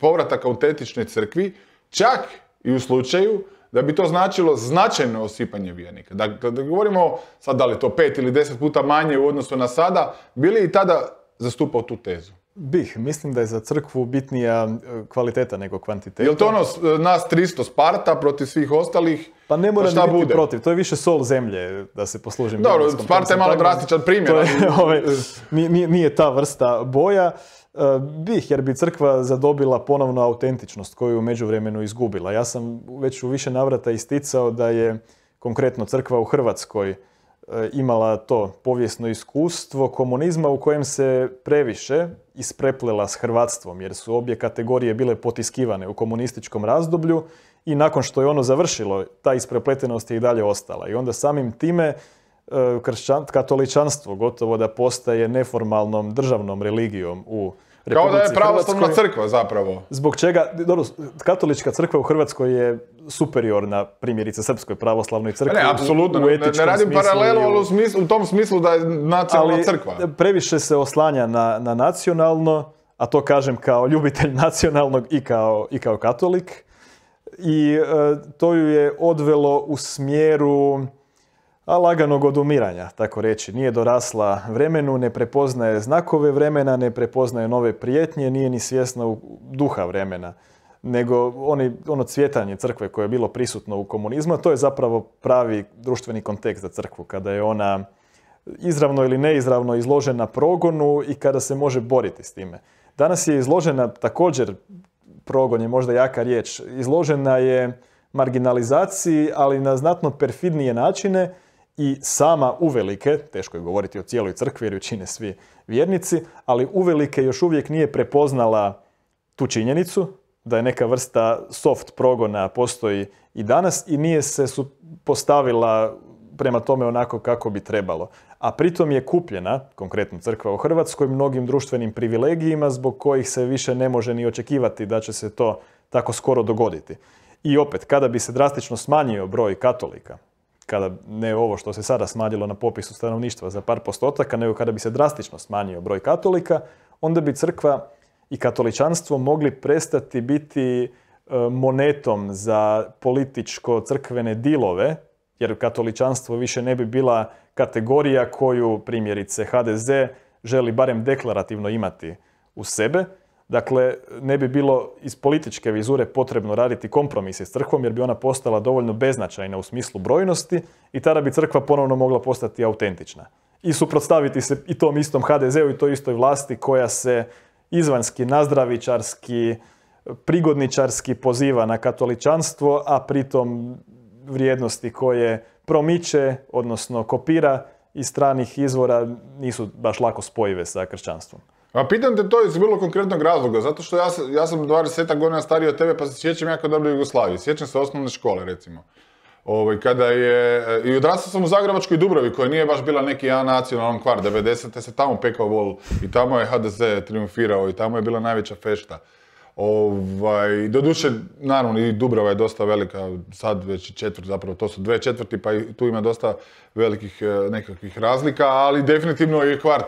povratak autentičnoj crkvi, čak i u slučaju da bi to značilo značajno osipanje vijenika. Dakle, da govorimo sad da li to pet ili deset puta manje u odnosu na sada, bili i tada zastupao tu tezu? Bih, mislim da je za crkvu bitnija e, kvaliteta nego kvantiteta. Je li to ono e, nas 300 Sparta protiv svih ostalih? Pa ne mora pa biti protiv, to je više sol zemlje da se poslužim. Dobro, Sparta je malo drastičan primjer. [LAUGHS] Ovaj, nije ta vrsta boja. E, bih, jer bi crkva zadobila ponovno autentičnost koju je u međuvremenu izgubila. Ja sam već u više navrata isticao da je konkretno crkva u Hrvatskoj e, imala to povijesno iskustvo komunizma u kojem se previše ispreplela s hrvatstvom, jer su obje kategorije bile potiskivane u komunističkom razdoblju i nakon što je ono završilo, ta isprepletenost je i dalje ostala. I onda samim time E, katoličanstvo gotovo da postaje neformalnom državnom religijom u Republici Kao da je pravoslavna crkva zapravo. Zbog čega, dobro, katolička crkva u Hrvatskoj je superiorna primjerice srpskoj pravoslavnoj crkvi. Ne, apsolutno, ne, radim paralelu u, u tom smislu da je nacionalna ali crkva. previše se oslanja na, nacionalno, a to kažem kao ljubitelj [LAUGHS] nacionalnog i kao, katolik. I e, to ju je odvelo u smjeru a laganog odumiranja, tako reći. Nije dorasla vremenu, ne prepoznaje znakove vremena, ne prepoznaje nove prijetnje, nije ni svjesna duha vremena. Nego ono cvjetanje crkve koje je bilo prisutno u komunizmu, to je zapravo pravi društveni kontekst za crkvu, kada je ona izravno ili neizravno izložena progonu i kada se može boriti s time. Danas je izložena također, progon je možda jaka riječ, izložena je marginalizaciji, ali na znatno perfidnije načine i sama uvelike, teško je govoriti o cijeloj crkvi jer ju čine svi vjernici, ali uvelike još uvijek nije prepoznala tu činjenicu da je neka vrsta soft progona postoji i danas i nije se postavila prema tome onako kako bi trebalo. A pritom je kupljena, konkretno crkva u Hrvatskoj, mnogim društvenim privilegijima zbog kojih se više ne može ni očekivati da će se to tako skoro dogoditi. I opet, kada bi se drastično smanjio broj katolika, kada ne ovo što se sada smanjilo na popisu stanovništva za par postotaka, nego kada bi se drastično smanjio broj katolika, onda bi crkva i katoličanstvo mogli prestati biti e, monetom za političko-crkvene dilove, jer katoličanstvo više ne bi bila kategorija koju primjerice HDZ želi barem deklarativno imati u sebe, Dakle, ne bi bilo iz političke vizure potrebno raditi kompromise s crkvom jer bi ona postala dovoljno beznačajna u smislu brojnosti i tada bi crkva ponovno mogla postati autentična. I suprotstaviti se i tom istom HDZ-u i toj istoj vlasti koja se izvanski, nazdravičarski, prigodničarski poziva na katoličanstvo, a pritom vrijednosti koje promiče, odnosno kopira iz stranih izvora nisu baš lako spojive sa kršćanstvom. Pa pitam te to iz vrlo konkretnog razloga, zato što ja, sam 20 godina stariji od tebe pa se sjećam jako dobro Jugoslavije. Sjećam se osnovne škole recimo. Ovaj, kada je, e, i odrastao sam u Zagrebačkoj Dubrovi koja nije baš bila neki jedan nacionalan kvar, 90. se tamo pekao vol i tamo je HDZ triumfirao i tamo je bila najveća fešta. Ovaj, doduše, naravno, i Dubrava je dosta velika, sad već četvrt, zapravo to su dve četvrti, pa tu ima dosta velikih e, nekakvih razlika, ali definitivno je kvart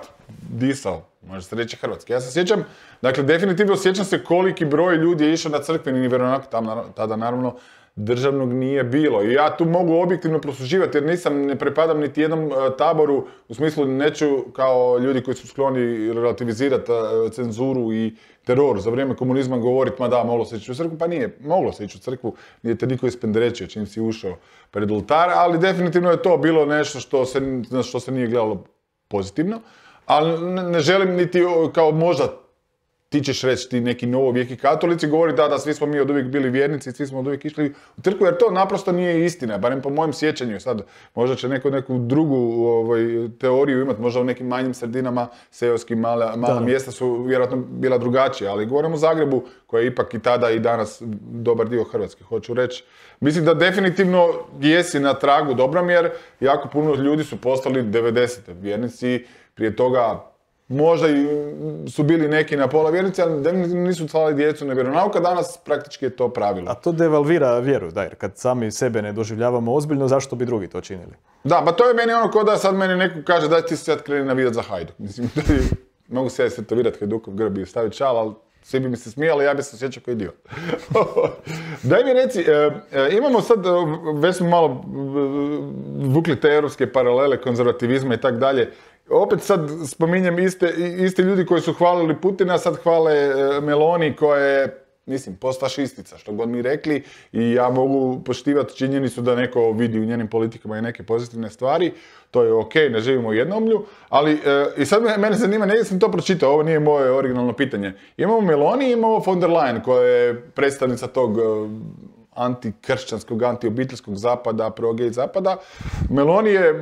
disao, može se reći Hrvatski. Ja se sjećam, dakle definitivno sjećam se koliki broj ljudi je išao na crkveni tam tada naravno državnog nije bilo. I ja tu mogu objektivno prosuživati jer nisam, ne prepadam niti jednom e, taboru, u smislu neću kao ljudi koji su skloni relativizirati e, cenzuru i teror. Za vrijeme komunizma govoriti, ma da, moglo se ići u crkvu, pa nije, moglo se ići u crkvu, nije te niko ispendrećio čim si ušao pred oltar, ali definitivno je to bilo nešto što što se nije gledalo pozitivno ali ne želim niti kao možda ti ćeš reći ti neki novovijeki katolici govori da, da svi smo mi od uvijek bili vjernici, svi smo od uvijek išli u trku, jer to naprosto nije istina, barem po mojem sjećanju sad, možda će neko neku drugu ovaj, teoriju imati, možda u nekim manjim sredinama, seoski mala, mala mjesta su vjerojatno bila drugačija, ali govorim o Zagrebu koja je ipak i tada i danas dobar dio Hrvatske, hoću reći. Mislim da definitivno jesi na tragu dobrom jer jako puno ljudi su postali 90. vjernici prije toga možda su bili neki na pola vjernice, ali nisu slali djecu na vjeronauka, danas praktički je to pravilo. A to devalvira vjeru, da, jer kad sami sebe ne doživljavamo ozbiljno, zašto bi drugi to činili? Da, pa to je meni ono ko da sad meni neko kaže da ti se sad na navijat za Hajdu. [LAUGHS] Mislim, da mogu se ja istetovirati Hajdukov grbi i staviti čal, ali svi bi mi se smijali, ja bi se osjećao kao idiot. [LAUGHS] Daj mi reci, e, e, imamo sad, e, već smo malo vukli te europske paralele konzervativizma i tako dalje opet sad spominjem iste, iste ljudi koji su hvalili Putina, sad hvale e, Meloni koja je Mislim, postfašistica, što god mi rekli, i ja mogu poštivati činjenicu da neko vidi u njenim politikama i neke pozitivne stvari, to je ok, ne živimo u jednomlju, ali, e, i sad mene zanima, negdje sam to pročitao, ovo nije moje originalno pitanje. Imamo Meloni i imamo von der Leyen, koja je predstavnica tog e, antikršćanskog, antiobiteljskog zapada, progej zapada. Meloni je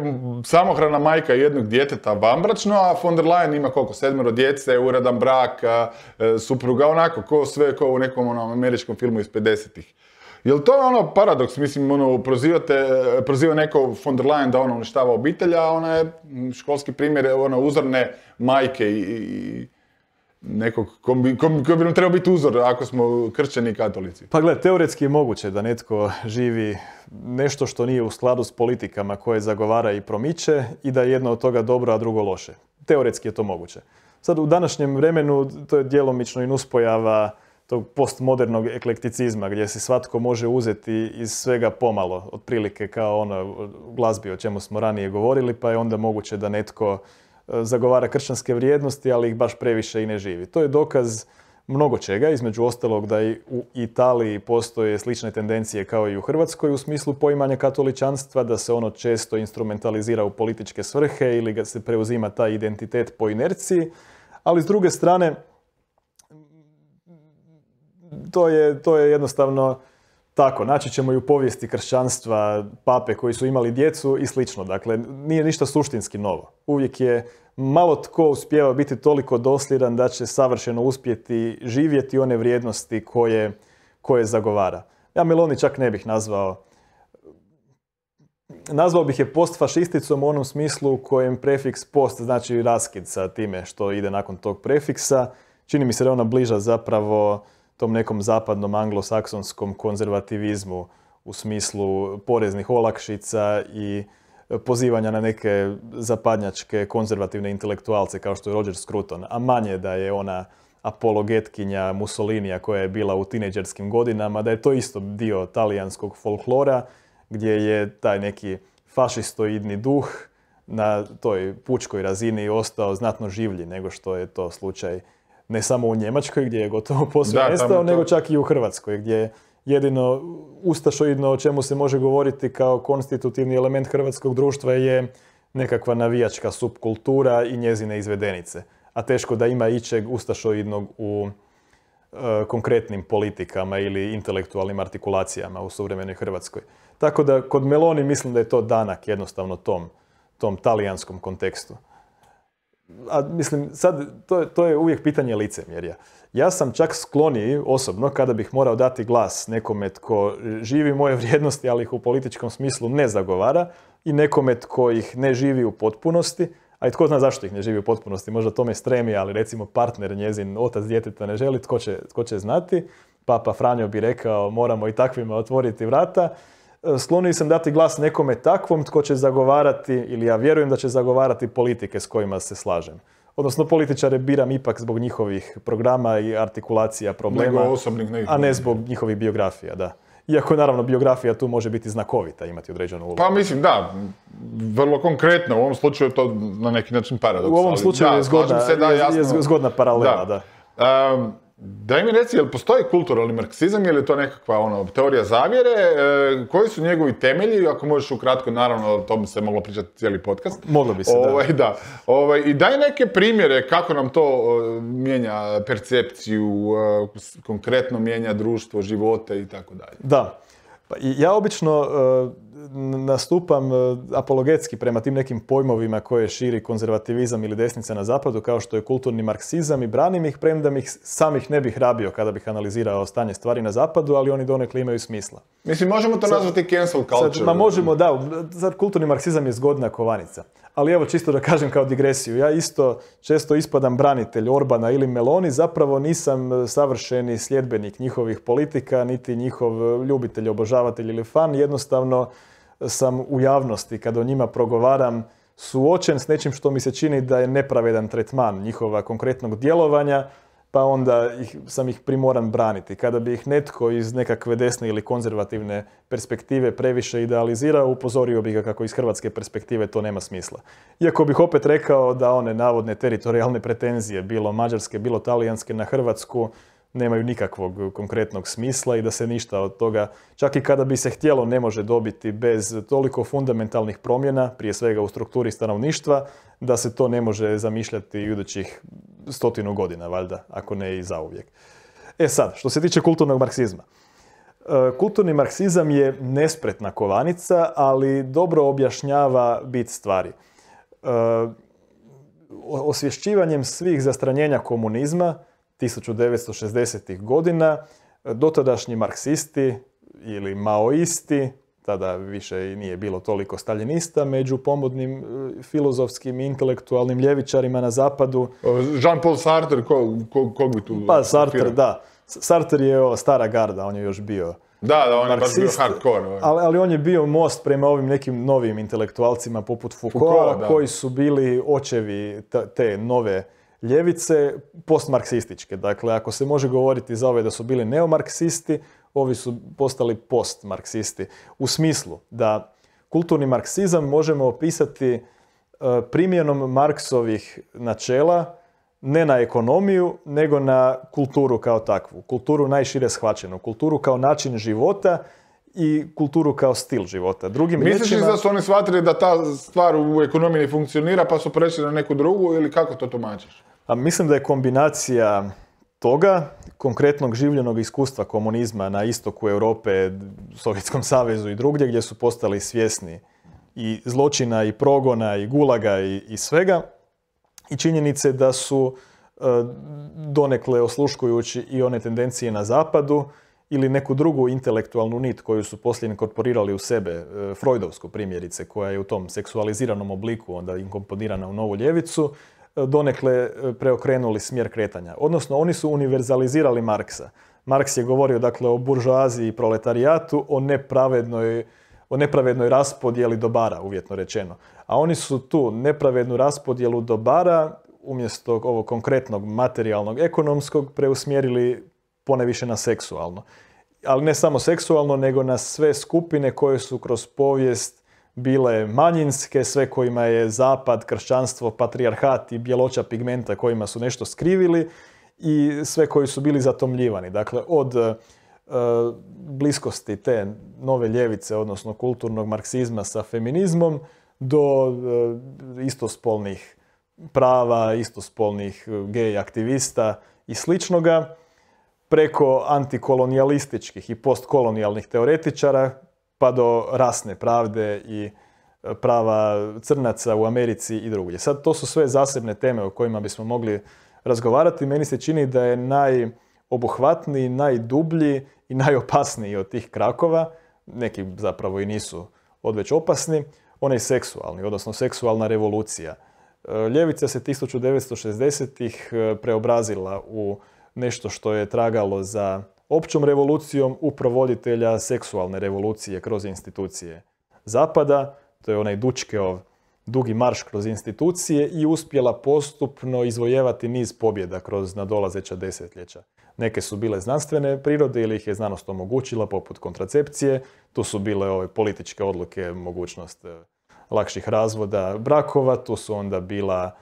samohrana majka jednog djeteta vambračno, a von der Leyen ima koliko? Sedmero djece, uradan brak, e, supruga, onako, ko sve ko u nekom onom američkom filmu iz 50-ih. Jel to ono paradoks, mislim, ono, prozivate, proziva neko von der Leyen da ona uništava obitelja, a ona je školski primjer, ono, uzorne majke i nekog, koji bi, nam trebao biti uzor ako smo kršćani i katolici? Pa gle, teoretski je moguće da netko živi nešto što nije u skladu s politikama koje zagovara i promiče i da je jedno od toga dobro, a drugo loše. Teoretski je to moguće. Sad u današnjem vremenu to je djelomično i nuspojava tog postmodernog eklekticizma gdje se svatko može uzeti iz svega pomalo, otprilike kao ono glazbi o čemu smo ranije govorili, pa je onda moguće da netko E, zagovara kršćanske vrijednosti, ali ih baš previše i ne živi. To je dokaz mnogo čega, između ostalog da i u Italiji postoje slične tendencije kao i u Hrvatskoj u smislu poimanja katoličanstva, da se ono često instrumentalizira u političke svrhe ili ga se preuzima taj identitet po inerciji, ali s druge strane to je jednostavno tako, naći ćemo i u povijesti kršćanstva pape koji su imali djecu i slično. Dakle, nije ništa suštinski novo. Uvijek je malo tko uspjeva biti toliko dosljedan da će savršeno uspjeti živjeti one vrijednosti koje, koje zagovara. Ja Meloni čak ne bih nazvao nazvao bih je postfašisticom u onom smislu u kojem prefiks post znači raskid sa time što ide nakon tog prefiksa. Čini mi se da je ona bliža zapravo tom nekom zapadnom anglosaksonskom konzervativizmu u smislu poreznih olakšica i pozivanja na neke zapadnjačke konzervativne intelektualce kao što je Roger Scruton, a manje da je ona apologetkinja Mussolinija koja je bila u tineđerskim godinama, da je to isto dio talijanskog folklora gdje je taj neki fašistoidni duh na toj pučkoj razini ostao znatno življi nego što je to slučaj ne samo u Njemačkoj gdje je gotovo [LAUGHS] posve nestao, nego čak i u Hrvatskoj gdje jedino ustašoidno o čemu se može govoriti kao konstitutivni element hrvatskog društva je nekakva navijačka subkultura i njezine izvedenice. A teško da ima ičeg ustašoidnog u e, konkretnim politikama ili intelektualnim artikulacijama u suvremenoj Hrvatskoj. Tako da kod Meloni mislim da je to danak jednostavno tom talijanskom kontekstu a mislim, sad, to, to je uvijek pitanje licemjerja. Ja sam čak skloniji osobno, kada bih morao dati glas nekome tko živi moje vrijednosti, ali ih u političkom smislu ne zagovara, i nekome tko ih ne živi u potpunosti, a i tko zna zašto ih ne živi u potpunosti, možda tome stremi, ali recimo partner njezin, otac djeteta ne želi, tko će, tko će znati. Papa Franjo bi rekao, moramo i takvima otvoriti vrata skloniji sam dati glas nekome takvom tko će zagovarati, ili ja vjerujem da će zagovarati politike s kojima se slažem. Odnosno, političare biram ipak zbog njihovih programa i artikulacija problema, a ne zbog njihovih biografija, da. Iako, naravno, biografija tu može biti znakovita, imati određenu ulogu. Pa mislim, da, vrlo konkretno, u ovom slučaju je to na neki način paradoks. U ovom slučaju je, zgodna, da, zgodna paralela, da. Daj mi reci, jel postoji kulturalni marksizam ili je to nekakva ono, teorija zavjere? E, koji su njegovi temelji, ako možeš ukratko, naravno, o tom se moglo pričati cijeli podcast. Moglo bi se, da. Ovaj, da. Ovaj, I daj neke primjere kako nam to mijenja percepciju, konkretno mijenja društvo, živote i tako dalje. Da. Pa ja obično e, nastupam e, apologetski prema tim nekim pojmovima koje širi konzervativizam ili desnica na zapadu, kao što je kulturni marksizam i branim ih, premda ih samih ne bih rabio kada bih analizirao stanje stvari na zapadu, ali oni donekle imaju smisla. Mislim, možemo to nazvati cancel culture. možemo, da, kulturni marksizam je zgodna kovanica. Ali evo, čisto da kažem kao digresiju, ja isto često ispadam branitelj Orbana ili Meloni, zapravo nisam e, savršeni sljedbenik njihovih politika, niti njihov e, ljubitelj, obožavatelj ili fan, jednostavno sam u javnosti, kad o njima progovaram, suočen s nečim što mi se čini da je nepravedan tretman njihova konkretnog djelovanja, pa onda ih, sam ih primoran braniti. Kada bi ih netko iz nekakve desne ili konzervativne perspektive previše idealizirao, upozorio bi ga kako iz hrvatske perspektive to nema smisla. Iako bih opet rekao da one navodne teritorijalne pretenzije, bilo mađarske, bilo talijanske na Hrvatsku, nemaju nikakvog konkretnog smisla i da se ništa od toga, čak i kada bi se htjelo, ne može dobiti bez toliko fundamentalnih promjena, prije svega u strukturi stanovništva, da se to ne može zamišljati idućih stotinu godina, valjda, ako ne i zauvijek. E sad, što se tiče kulturnog marksizma. E, kulturni marksizam je nespretna kovanica, ali dobro objašnjava bit stvari. E, osvješćivanjem svih zastranjenja komunizma, 1960. godina, dotadašnji marksisti ili maoisti, tada više i nije bilo toliko staljinista, među pomodnim e, filozofskim i intelektualnim ljevičarima na zapadu. Jean-Paul Sartre, kog ko, bi tu... Pa Sartre, da. Sartre je ova stara garda, on je još bio da, da, on je baš bio hardcore. Ali, on je bio most prema ovim nekim novim intelektualcima poput Foucaulta, koji su bili očevi te nove ljevice postmarksističke. Dakle, ako se može govoriti za ove da su bili neomarksisti, ovi su postali postmarksisti. U smislu da kulturni marksizam možemo opisati e, primjenom Marksovih načela ne na ekonomiju, nego na kulturu kao takvu. Kulturu najšire shvaćenu. Kulturu kao način života i kulturu kao stil života. Drugim Misliš da su oni shvatili da ta stvar u ekonomiji ne funkcionira pa su prešli na neku drugu ili kako to tumačiš? A mislim da je kombinacija toga, konkretnog življenog iskustva komunizma na istoku Europe, Sovjetskom savezu i drugdje gdje su postali svjesni i zločina i progona i gulaga i, i svega i činjenice da su e, donekle osluškujući i one tendencije na zapadu ili neku drugu intelektualnu nit koju su poslije inkorporirali u sebe, e, Freudovsku primjerice koja je u tom seksualiziranom obliku onda inkomponirana u novu ljevicu, donekle e, preokrenuli smjer kretanja. Odnosno, oni su univerzalizirali Marksa. Marks je govorio dakle o buržoaziji i proletarijatu, o nepravednoj o nepravednoj raspodjeli dobara, uvjetno rečeno. A oni su tu nepravednu raspodjelu dobara, umjesto ovog konkretnog materijalnog ekonomskog, preusmjerili poneviše na seksualno. Ali ne samo seksualno, nego na sve skupine koje su kroz povijest bile manjinske, sve kojima je zapad, kršćanstvo, patrijarhat i bjeloća pigmenta kojima su nešto skrivili i sve koji su bili zatomljivani. Dakle, od e, bliskosti te nove ljevice, odnosno kulturnog marksizma sa feminizmom, do e, istospolnih prava, istospolnih gej aktivista i sličnoga, preko antikolonijalističkih i postkolonijalnih teoretičara pa do rasne pravde i e, prava crnaca u Americi i drugdje. Sad to su sve zasebne teme o kojima bismo mogli razgovarati. Meni se čini da je najobuhvatniji, najdublji i najopasniji od tih krakova, neki zapravo i nisu odveć opasni, onaj seksualni, odnosno seksualna revolucija. E, ljevica se 1960-ih e, preobrazila u nešto što je tragalo za općom revolucijom u provoditelja seksualne revolucije kroz institucije Zapada, to je onaj Dučkeov dugi marš kroz institucije i uspjela postupno izvojevati niz pobjeda kroz nadolazeća desetljeća. Neke su bile znanstvene prirode ili ih je znanost omogućila poput kontracepcije, tu su bile ove političke odluke, mogućnost e, lakših razvoda brakova, tu su onda bila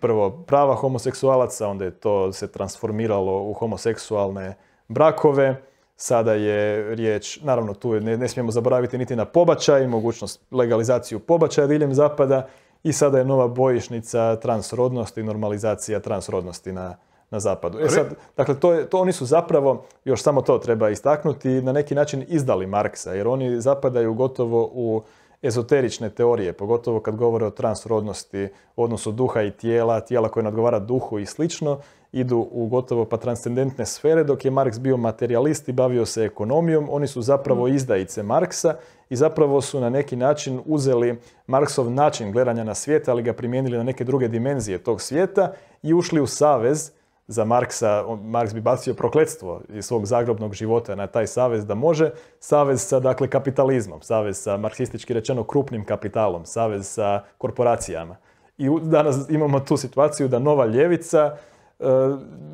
prvo prava homoseksualaca, onda je to se transformiralo u homoseksualne brakove, sada je riječ, naravno tu ne, smijemo zaboraviti niti na pobačaj, mogućnost legalizaciju pobačaja diljem zapada i sada je nova bojišnica transrodnosti i normalizacija transrodnosti na, na zapadu. E sad, dakle, to, to oni su zapravo, još samo to treba istaknuti, na neki način izdali Marksa, jer oni zapadaju gotovo u ezoterične teorije, pogotovo kad govore o transrodnosti, odnosu duha i tijela, tijela koje nadgovara duhu i slično, idu u gotovo pa transcendentne sfere, dok je Marks bio materialist i bavio se ekonomijom. Oni su zapravo mm. izdajice Marksa i zapravo su na neki način uzeli Marksov način gledanja na svijet, ali ga primijenili na neke druge dimenzije tog svijeta i ušli u savez za Marksa, Marks bi bacio prokletstvo iz svog zagrobnog života na taj savez da može, savez sa dakle, kapitalizmom, savez sa marksistički rečeno krupnim kapitalom, savez sa korporacijama. I danas imamo tu situaciju da nova ljevica E,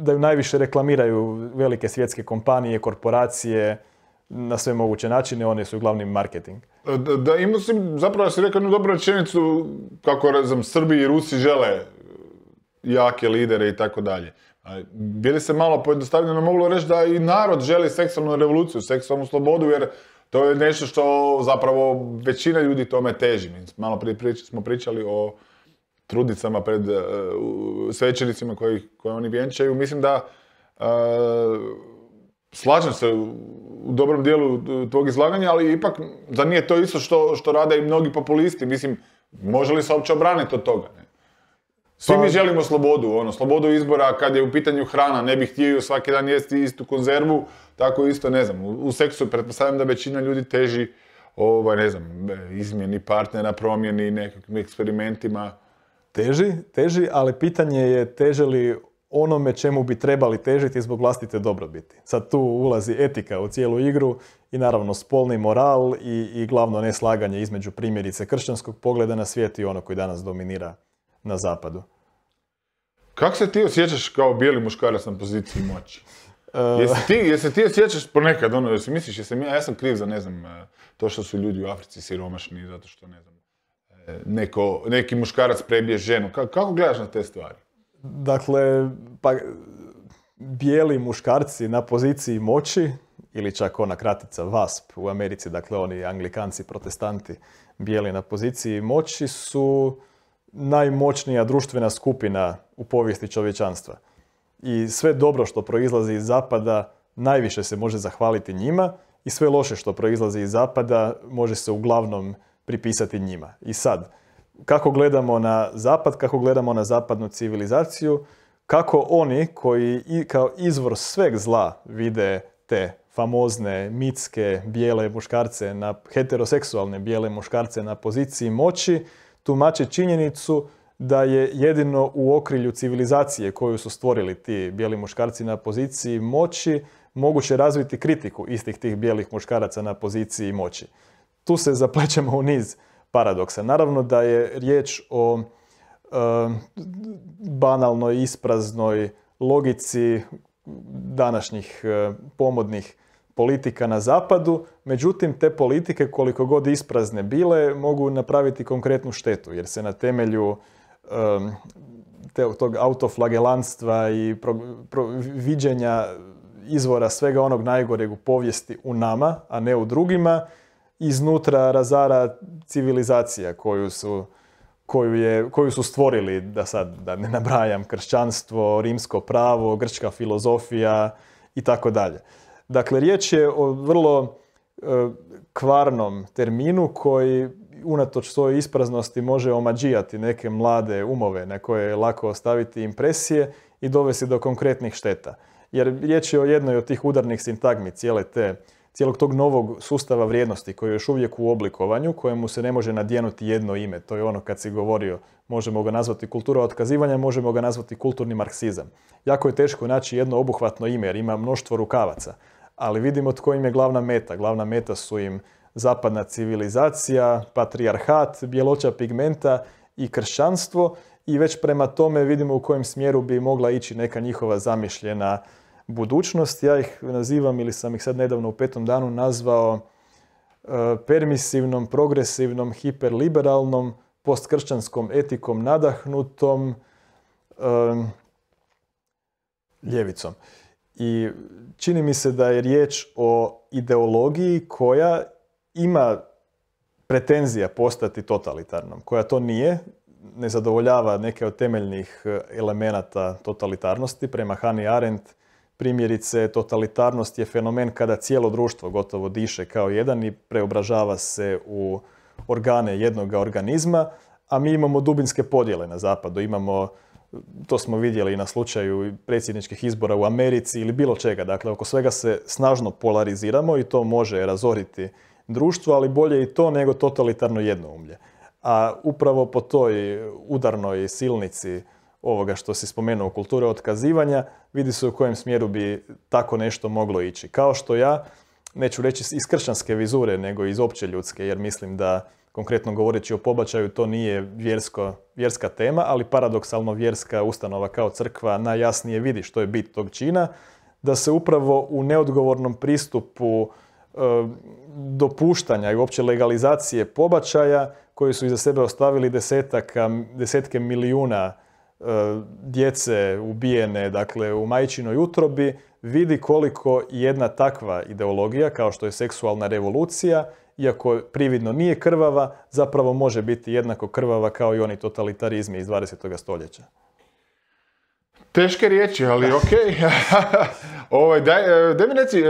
da ju najviše reklamiraju velike svjetske kompanije, korporacije, na sve moguće načine, one su glavni marketing. E, da, zapravo ja si rekao jednu dobru rečenicu, kako razum, Srbi i Rusi žele jake lidere i tako dalje. Bili se malo pojednostavljeno moglo reći da i narod želi seksualnu revoluciju, seksualnu slobodu, jer to je nešto što zapravo većina ljudi tome teži. Malo prije smo pričali o trudnicama, pred e, svećenicima koje, oni vjenčaju. Mislim da e, slažem se u dobrom dijelu tog izlaganja, ali ipak, da nije to isto što, rade i mnogi populisti? Mislim, može li se uopće obraniti od toga? Svi pa- mi želimo slobodu, ono, slobodu izbora kad je u pitanju hrana, ne bih htio svaki dan jesti istu konzervu, tako isto, ne znam, u, seksu pretpostavljam da većina ljudi teži, ovaj, ne znam, izmjeni partnera, promjeni, nekakvim eksperimentima teži, teži, ali pitanje je teže li onome čemu bi trebali težiti zbog vlastite dobrobiti. Sad tu ulazi etika u cijelu igru i naravno spolni moral i, i glavno neslaganje između primjerice kršćanskog pogleda na svijet i ono koji danas dominira na zapadu. Kako se ti osjećaš kao bijeli muškarac na poziciji moći? [LAUGHS] E. Jesi ti, jesi ti osjećaš ponekad ono, jesi misliš, jesam ja, ja sam kriv za ne znam, e, to što su ljudi u Africi siromašni, zato što ne znam, neko, neki muškarac prebije ženu. Kako, kako gledaš na te stvari? Dakle, pa bijeli muškarci na poziciji moći, ili čak ona kratica VASP u Americi, dakle oni anglikanci, protestanti, bijeli na poziciji moći su najmoćnija društvena skupina u povijesti čovječanstva. I sve dobro što proizlazi iz zapada najviše se može zahvaliti njima i sve loše što proizlazi iz zapada može se uglavnom pripisati njima. I sad, kako gledamo na zapad, kako gledamo na zapadnu civilizaciju, kako oni koji i kao izvor sveg zla vide te famozne, mitske, bijele muškarce, na, heteroseksualne bijele muškarce na poziciji moći, tumače činjenicu da je jedino u okrilju civilizacije koju su stvorili ti bijeli muškarci na poziciji moći moguće razviti kritiku istih tih bijelih muškaraca na poziciji moći tu se zaplećemo u niz paradoksa. Naravno da je riječ o e, banalnoj, ispraznoj logici današnjih e, pomodnih politika na zapadu, međutim te politike koliko god isprazne bile mogu napraviti konkretnu štetu jer se na temelju e, te, tog autoflagelanstva i pro, viđenja izvora svega onog najgoreg u povijesti u nama, a ne u drugima, iznutra razara civilizacija koju su, koju, je, koju su stvorili, da sad da ne nabrajam, kršćanstvo, rimsko pravo, grčka filozofija i tako dalje. Dakle, riječ je o vrlo e, kvarnom terminu koji unatoč svojoj ispraznosti može omađijati neke mlade umove na koje je lako ostaviti impresije i dovesti do konkretnih šteta. Jer riječ je o jednoj od tih udarnih sintagmi cijele te cijelog tog novog sustava vrijednosti koji je još uvijek u oblikovanju, kojemu se ne može nadjenuti jedno ime. To je ono kad si govorio, možemo ga nazvati kultura otkazivanja, možemo ga nazvati kulturni marksizam. Jako je teško naći jedno obuhvatno ime jer ima mnoštvo rukavaca, ali vidimo tko im je glavna meta. Glavna meta su im zapadna civilizacija, patrijarhat, bjeloća pigmenta i kršćanstvo i već prema tome vidimo u kojem smjeru bi mogla ići neka njihova zamišljena budućnost. Ja ih nazivam ili sam ih sad nedavno u petom danu nazvao e, permisivnom, progresivnom, hiperliberalnom, postkršćanskom etikom nadahnutom e, ljevicom. I čini mi se da je riječ o ideologiji koja ima pretenzija postati totalitarnom, koja to nije, ne zadovoljava neke od temeljnih e, elemenata totalitarnosti. Prema Hani Arendt Primjerice, totalitarnost je fenomen kada cijelo društvo gotovo diše kao jedan i preobražava se u organe jednog organizma, a mi imamo dubinske podjele na zapadu. Imamo, to smo vidjeli i na slučaju predsjedničkih izbora u Americi ili bilo čega. Dakle, oko svega se snažno polariziramo i to može razoriti društvo, ali bolje i to nego totalitarno jednoumlje. A upravo po toj udarnoj silnici ovoga što si spomenuo, kulture otkazivanja, vidi se u kojem smjeru bi tako nešto moglo ići. Kao što ja, neću reći iz kršćanske vizure, nego iz opće ljudske, jer mislim da konkretno govoreći o pobačaju, to nije vjerska tema, ali paradoksalno vjerska ustanova kao crkva najjasnije vidi što je bit tog čina, da se upravo u neodgovornom pristupu e, dopuštanja i uopće legalizacije pobačaja, koji su iza sebe ostavili desetke milijuna E, djece ubijene dakle, u majčinoj utrobi, vidi koliko jedna takva ideologija, kao što je seksualna revolucija, iako prividno nije krvava, zapravo može biti jednako krvava kao i oni totalitarizmi iz 20. stoljeća. Teške riječi, ali [LAUGHS] ok. [LAUGHS] ovaj, daj, e, daj mi reci, e,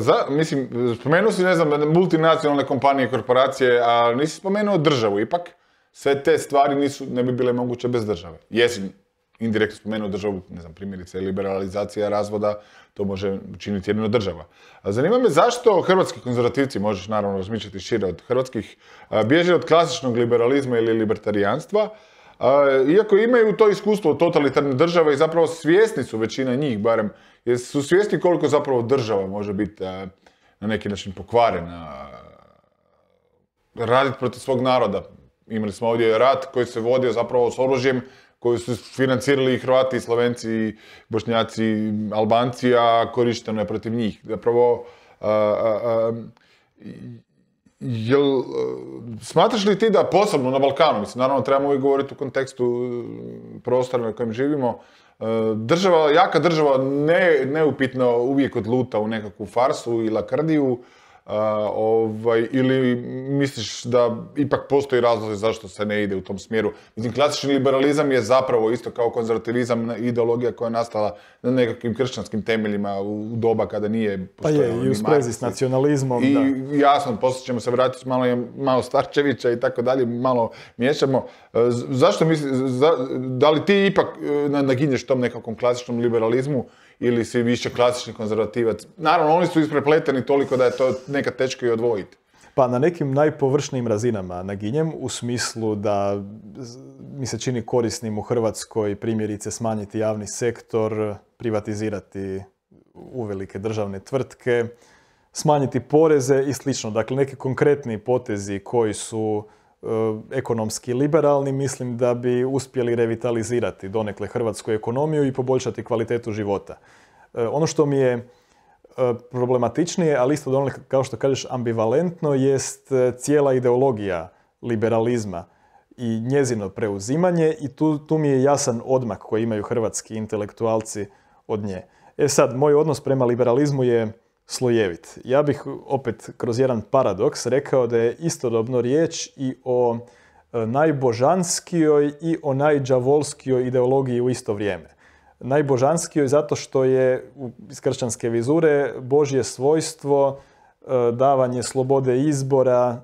za, mislim, spomenuo si, ne znam, multinacionalne kompanije, korporacije, ali nisi spomenuo državu ipak sve te stvari nisu, ne bi bile moguće bez države. Jesi indirektno spomenuo državu, ne znam, primjerice liberalizacija razvoda, to može učiniti jedino država. zanima me zašto hrvatski konzervativci, možeš naravno razmišljati šire od hrvatskih, bježe od klasičnog liberalizma ili libertarijanstva, iako imaju to iskustvo totalitarne države i zapravo svjesni su većina njih, barem, jer su svjesni koliko zapravo država može biti na neki način pokvarena, raditi protiv svog naroda, Imali smo ovdje rat koji se vodio zapravo s oružjem koji su financirali Hrvati, i Slovenci, Bošnjaci, i Albanci, a korišteno je protiv njih. Zapravo, e, smatraš li ti da posebno na Balkanu, mislim, naravno trebamo uvijek govoriti u kontekstu e, prostora na kojem živimo, e, jaka država ne, neupitno uvijek odluta u nekakvu farsu i lakrdiju, Ovaj, ili misliš da ipak postoji razlozi zašto se ne ide u tom smjeru? Mislim, klasični liberalizam je zapravo isto kao konzervativizam ideologija koja je nastala na nekakvim kršćanskim temeljima u doba kada nije Pa je, i u sprezi s nacionalizmom, I jasno, poslije ćemo se vratiti malo, malo Starčevića i tako dalje, malo miješamo. E, zašto misliš, da li ti ipak e, naginješ tom nekakvom klasičnom liberalizmu ili si više klasični konzervativac. Naravno, oni su isprepleteni toliko da je to nekad teško i odvojiti. Pa na nekim najpovršnijim razinama naginjem, u smislu da mi se čini korisnim u Hrvatskoj primjerice smanjiti javni sektor, privatizirati uvelike državne tvrtke, smanjiti poreze i slično. Dakle, neki konkretni potezi koji su Eh, ekonomski liberalni, mislim da bi uspjeli revitalizirati donekle hrvatsku ekonomiju i poboljšati kvalitetu života. Eh, ono što mi je eh, problematičnije, ali isto donekle, kao što kažeš, ambivalentno, jest cijela ideologija liberalizma i njezino preuzimanje i tu, tu mi je jasan odmak koji imaju hrvatski intelektualci od nje. E sad, moj odnos prema liberalizmu je slojevit. Ja bih opet kroz jedan paradoks rekao da je istodobno riječ i o e, najbožanskijoj i o najđavolskijoj ideologiji u isto vrijeme. Najbožanskijoj zato što je iz kršćanske vizure Božje svojstvo e, davanje slobode izbora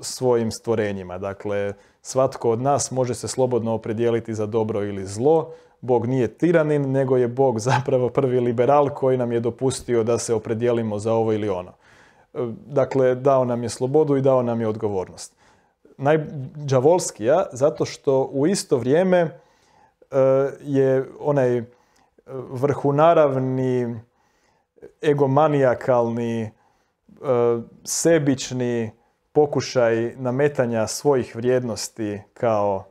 svojim stvorenjima. Dakle, svatko od nas može se slobodno opredijeliti za dobro ili zlo, Bog nije tiranin, nego je Bog zapravo prvi liberal koji nam je dopustio da se opredijelimo za ovo ili ono. E, dakle, dao nam je slobodu i dao nam je odgovornost. Najđavolskija, zato što u isto vrijeme e, je onaj vrhunaravni, egomanijakalni, e, sebični pokušaj nametanja svojih vrijednosti kao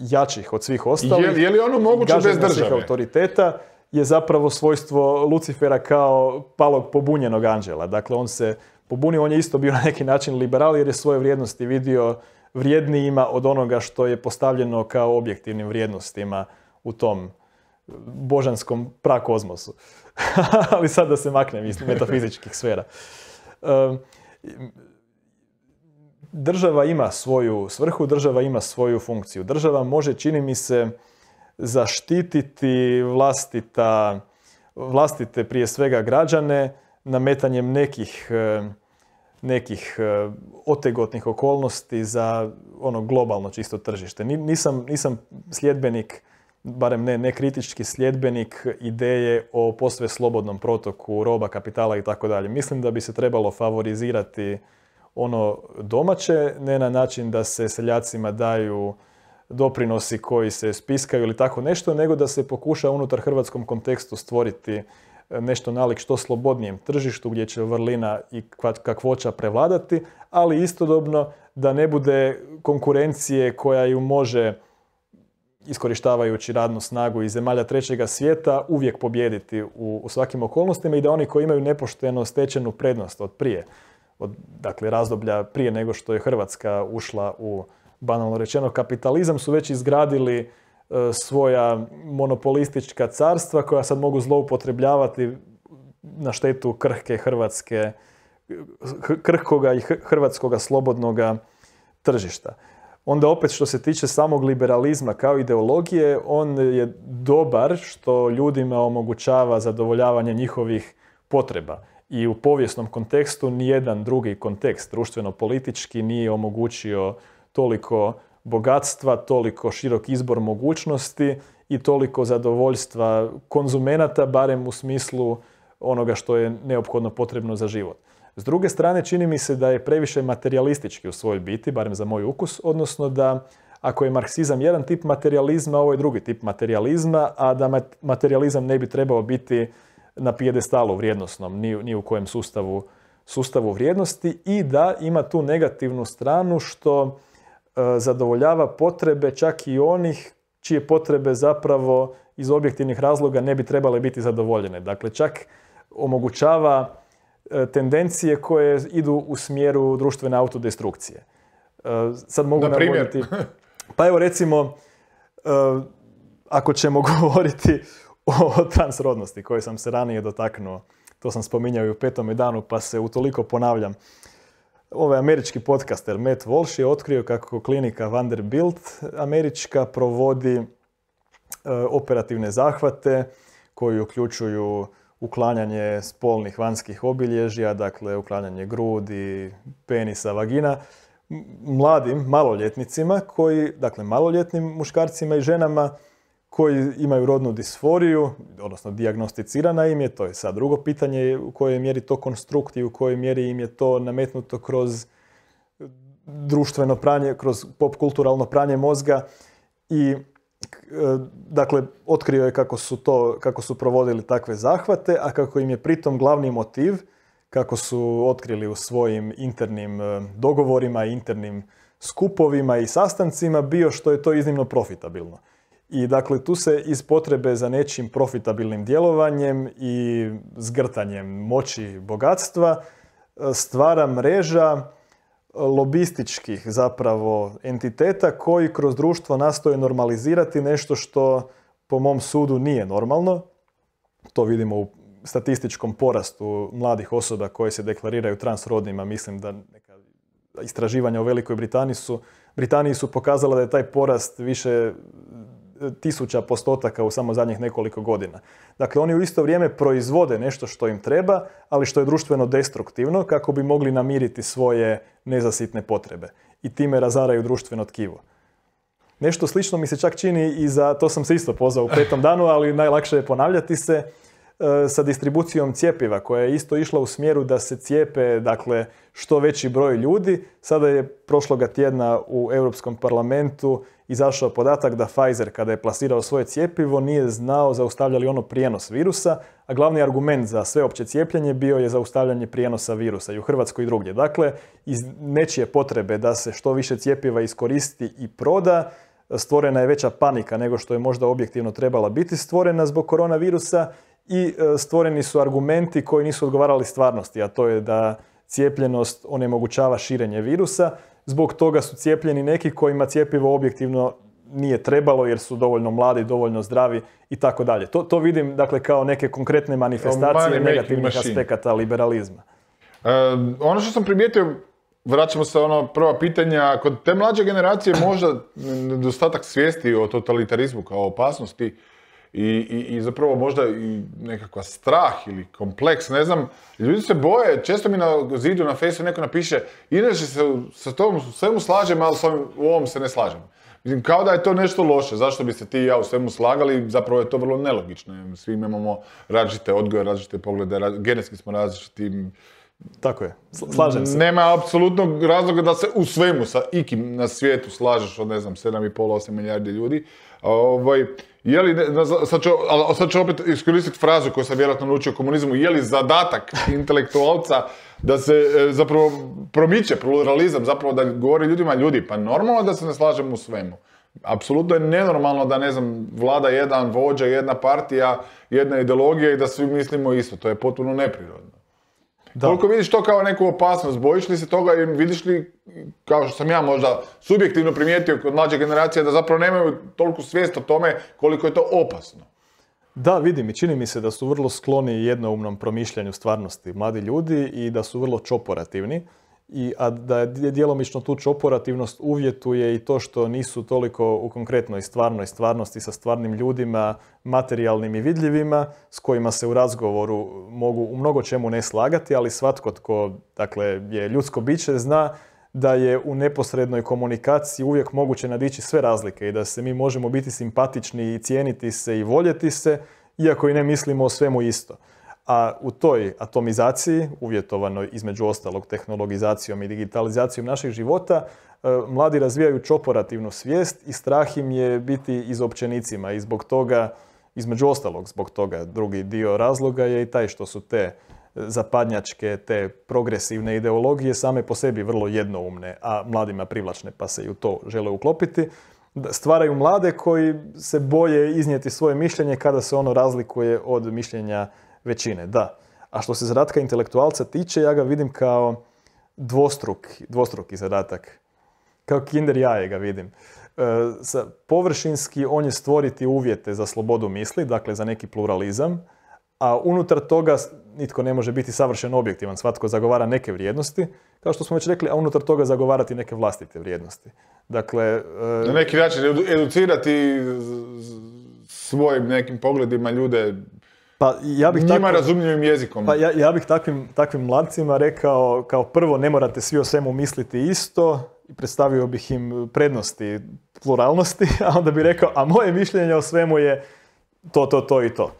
jačih od svih ostalih. Je, li ono moguće bez autoriteta je zapravo svojstvo Lucifera kao palog pobunjenog anđela. Dakle, on se pobunio, on je isto bio na neki način liberal jer je svoje vrijednosti vidio vrijednijima od onoga što je postavljeno kao objektivnim vrijednostima u tom božanskom prakozmosu. [LAUGHS] Ali sad da se maknem iz [LAUGHS] metafizičkih sfera. Ehm, država ima svoju svrhu, država ima svoju funkciju. Država može, čini mi se, zaštititi vlastita, vlastite prije svega građane nametanjem nekih, e, nekih e, otegotnih okolnosti za ono globalno čisto tržište. Nisam, nisam sljedbenik, barem ne, ne kritički sljedbenik ideje o posve slobodnom protoku roba, kapitala i tako dalje. Mislim da bi se trebalo favorizirati ono domaće, ne na način da se seljacima daju doprinosi koji se spiskaju ili tako nešto, nego da se pokuša unutar hrvatskom kontekstu stvoriti e, nešto nalik što slobodnijem tržištu gdje će vrlina i kakvoća prevladati, ali istodobno da ne bude konkurencije koja ju može iskorištavajući radnu snagu iz zemalja trećega svijeta uvijek pobijediti u, u svakim okolnostima i da oni koji imaju nepošteno stečenu prednost od prije od dakle, razdoblja prije nego što je Hrvatska ušla u, banalno rečeno, kapitalizam su već izgradili e, svoja monopolistička carstva koja sad mogu zloupotrebljavati na štetu krhke hrvatske, krhkoga i hrvatskoga slobodnoga tržišta. Onda opet što se tiče samog liberalizma kao ideologije, on je dobar što ljudima omogućava zadovoljavanje njihovih potreba i u povijesnom kontekstu nijedan drugi kontekst društveno-politički nije omogućio toliko bogatstva, toliko širok izbor mogućnosti i toliko zadovoljstva konzumenata, barem u smislu onoga što je neophodno potrebno za život. S druge strane, čini mi se da je previše materialistički u svojoj biti, barem za moj ukus, odnosno da ako je marksizam jedan tip materializma, ovo je drugi tip materializma, a da materializam ne bi trebao biti na pijedestalu vrijednostnom, ni, ni u kojem sustavu, sustavu vrijednosti i da ima tu negativnu stranu što e, zadovoljava potrebe čak i onih čije potrebe zapravo iz objektivnih razloga ne bi trebale biti zadovoljene. Dakle, čak omogućava e, tendencije koje idu u smjeru društvene autodestrukcije. E, sad mogu na navoditi... [LAUGHS] Pa evo recimo, e, ako ćemo [LAUGHS] govoriti o transrodnosti koje sam se ranije dotaknuo. To sam spominjao i u i danu pa se utoliko ponavljam. Ovaj američki podcaster Matt Walsh je otkrio kako klinika Vanderbilt američka provodi e, operativne zahvate koji uključuju uklanjanje spolnih vanjskih obilježja, dakle uklanjanje grudi, penisa, vagina, mladim maloljetnicima koji, dakle maloljetnim muškarcima i ženama koji imaju rodnu disforiju, odnosno dijagnosticirana im je, to je sad drugo pitanje u kojoj mjeri to konstrukt i u kojoj mjeri im je to nametnuto kroz društveno pranje, kroz popkulturalno pranje mozga i e, dakle, otkrio je kako su, to, kako su provodili takve zahvate, a kako im je pritom glavni motiv, kako su otkrili u svojim internim e, dogovorima, internim skupovima i sastancima, bio što je to iznimno profitabilno. I dakle, tu se iz potrebe za nečim profitabilnim djelovanjem i zgrtanjem moći bogatstva e, stvara mreža lobističkih zapravo entiteta koji kroz društvo nastoje normalizirati nešto što po mom sudu nije normalno. To vidimo u statističkom porastu mladih osoba koje se deklariraju transrodnima. Mislim da neka istraživanja u Velikoj Britaniji su, Britaniji su pokazala da je taj porast više tisuća postotaka u samo zadnjih nekoliko godina. Dakle, oni u isto vrijeme proizvode nešto što im treba, ali što je društveno destruktivno kako bi mogli namiriti svoje nezasitne potrebe i time razaraju društveno tkivo. Nešto slično mi se čak čini i za, to sam se isto pozvao u petom danu, ali najlakše je ponavljati se, e, sa distribucijom cjepiva koja je isto išla u smjeru da se cijepe dakle, što veći broj ljudi. Sada je prošloga tjedna u Europskom parlamentu izašao podatak da Pfizer kada je plasirao svoje cijepivo nije znao zaustavlja li ono prijenos virusa, a glavni argument za sveopće cijepljenje bio je zaustavljanje prijenosa virusa i u Hrvatskoj i drugdje. Dakle, iz nečije potrebe da se što više cijepiva iskoristi i proda, stvorena je veća panika nego što je možda objektivno trebala biti stvorena zbog koronavirusa i e, stvoreni su argumenti koji nisu odgovarali stvarnosti, a to je da cijepljenost onemogućava širenje virusa, zbog toga su cijepljeni neki kojima cijepivo objektivno nije trebalo jer su dovoljno mladi, dovoljno zdravi i tako dalje. To vidim dakle kao neke konkretne manifestacije negativnih aspekata liberalizma. ono što sam primijetio, vraćamo se ono prva pitanja, kod te mlađe generacije možda nedostatak svijesti o totalitarizmu kao opasnosti, i, i, i zapravo možda i nekakva strah ili kompleks, ne znam, ljudi se boje, često mi na zidu na Facebooku neko napiše inače se sa tom svemu slažem, ali s u ovom se ne slažem. Mislim, kao da je to nešto loše, zašto bi se ti i ja u svemu slagali, zapravo je to vrlo nelogično, svi imamo različite odgoje, različite poglede, genetski smo različiti, tako je, slažem se. Nema apsolutnog razloga da se u svemu sa ikim na svijetu slažeš od, ne znam, 7,5-8 milijardi ljudi. Ovaj, je li, sad ću, opet iskoristiti frazu koju sam vjerojatno naučio komunizmu, je li zadatak [LAUGHS] intelektualca da se e, zapravo promiče pluralizam, zapravo da govori ljudima ljudi, pa normalno da se ne slažemo u svemu. Apsolutno je nenormalno da, ne znam, vlada jedan vođa, jedna partija, jedna ideologija i da svi mislimo isto. To je potpuno neprirodno. Da. Koliko vidiš to kao neku opasnost, bojiš li se toga i vidiš li, kao što sam ja možda subjektivno primijetio kod mlađe generacije, da zapravo nemaju toliko svijest o tome koliko je to opasno? Da, vidim i čini mi se da su vrlo skloni jednoumnom promišljanju stvarnosti mladi ljudi i da su vrlo čoporativni i, a da djelomično tu operativnost uvjetuje i to što nisu toliko u konkretnoj stvarnoj stvarnosti sa stvarnim ljudima, materijalnim i vidljivima, s kojima se u razgovoru mogu u mnogo čemu ne slagati, ali svatko tko dakle, je ljudsko biće zna da je u neposrednoj komunikaciji uvijek moguće nadići sve razlike i da se mi možemo biti simpatični i cijeniti se i voljeti se, iako i ne mislimo o svemu isto a u toj atomizaciji, uvjetovanoj između ostalog tehnologizacijom i digitalizacijom naših života, e, mladi razvijaju čoporativnu svijest i strah im je biti izopćenicima i zbog toga, između ostalog zbog toga, drugi dio razloga je i taj što su te e, zapadnjačke, te progresivne ideologije same po sebi vrlo jednoumne, a mladima privlačne pa se i u to žele uklopiti, stvaraju mlade koji se boje iznijeti svoje mišljenje kada se ono razlikuje od mišljenja većine, da. A što se zadatka intelektualca tiče, ja ga vidim kao dvostruk, dvostruki zadatak. Kao kinder jaje ga vidim. E, površinski on je stvoriti uvjete za slobodu misli, dakle za neki pluralizam, a unutar toga nitko ne može biti savršen objektivan, svatko zagovara neke vrijednosti, kao što smo već rekli, a unutar toga zagovarati neke vlastite vrijednosti. Dakle... E, Na neki način educirati svojim nekim pogledima ljude pa ja bih Njima razumljivim jezikom. Pa ja, ja bih takvim, takvim mladcima rekao, kao prvo ne morate svi o svemu misliti isto, i predstavio bih im prednosti pluralnosti, [LAUGHS] a onda bih rekao, a moje mišljenje o svemu je to, to, to i to.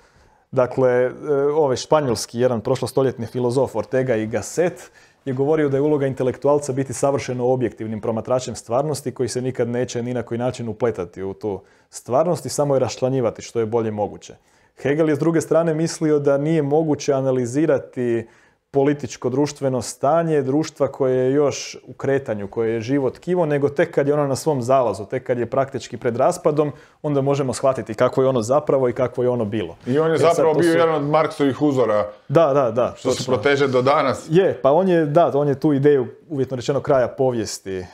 Dakle, e, ovaj španjolski, jedan prošlostoljetni filozof Ortega i Gasset, je govorio da je uloga intelektualca biti savršeno objektivnim promatračem stvarnosti koji se nikad neće ni na koji način upletati u tu stvarnost i samo je raščlanjivati što je bolje moguće. Hegel je s druge strane mislio da nije moguće analizirati političko-društveno stanje društva koje je još u kretanju, koje je život kivo, nego tek kad je ono na svom zalazu, tek kad je praktički pred raspadom, onda možemo shvatiti kako je ono zapravo i kako je ono bilo. I on je e zapravo bio jedan od Marksovih uzora. Da, da, da. Što se proteže do danas. Je, pa on je, da, on je tu ideju, uvjetno rečeno, kraja povijesti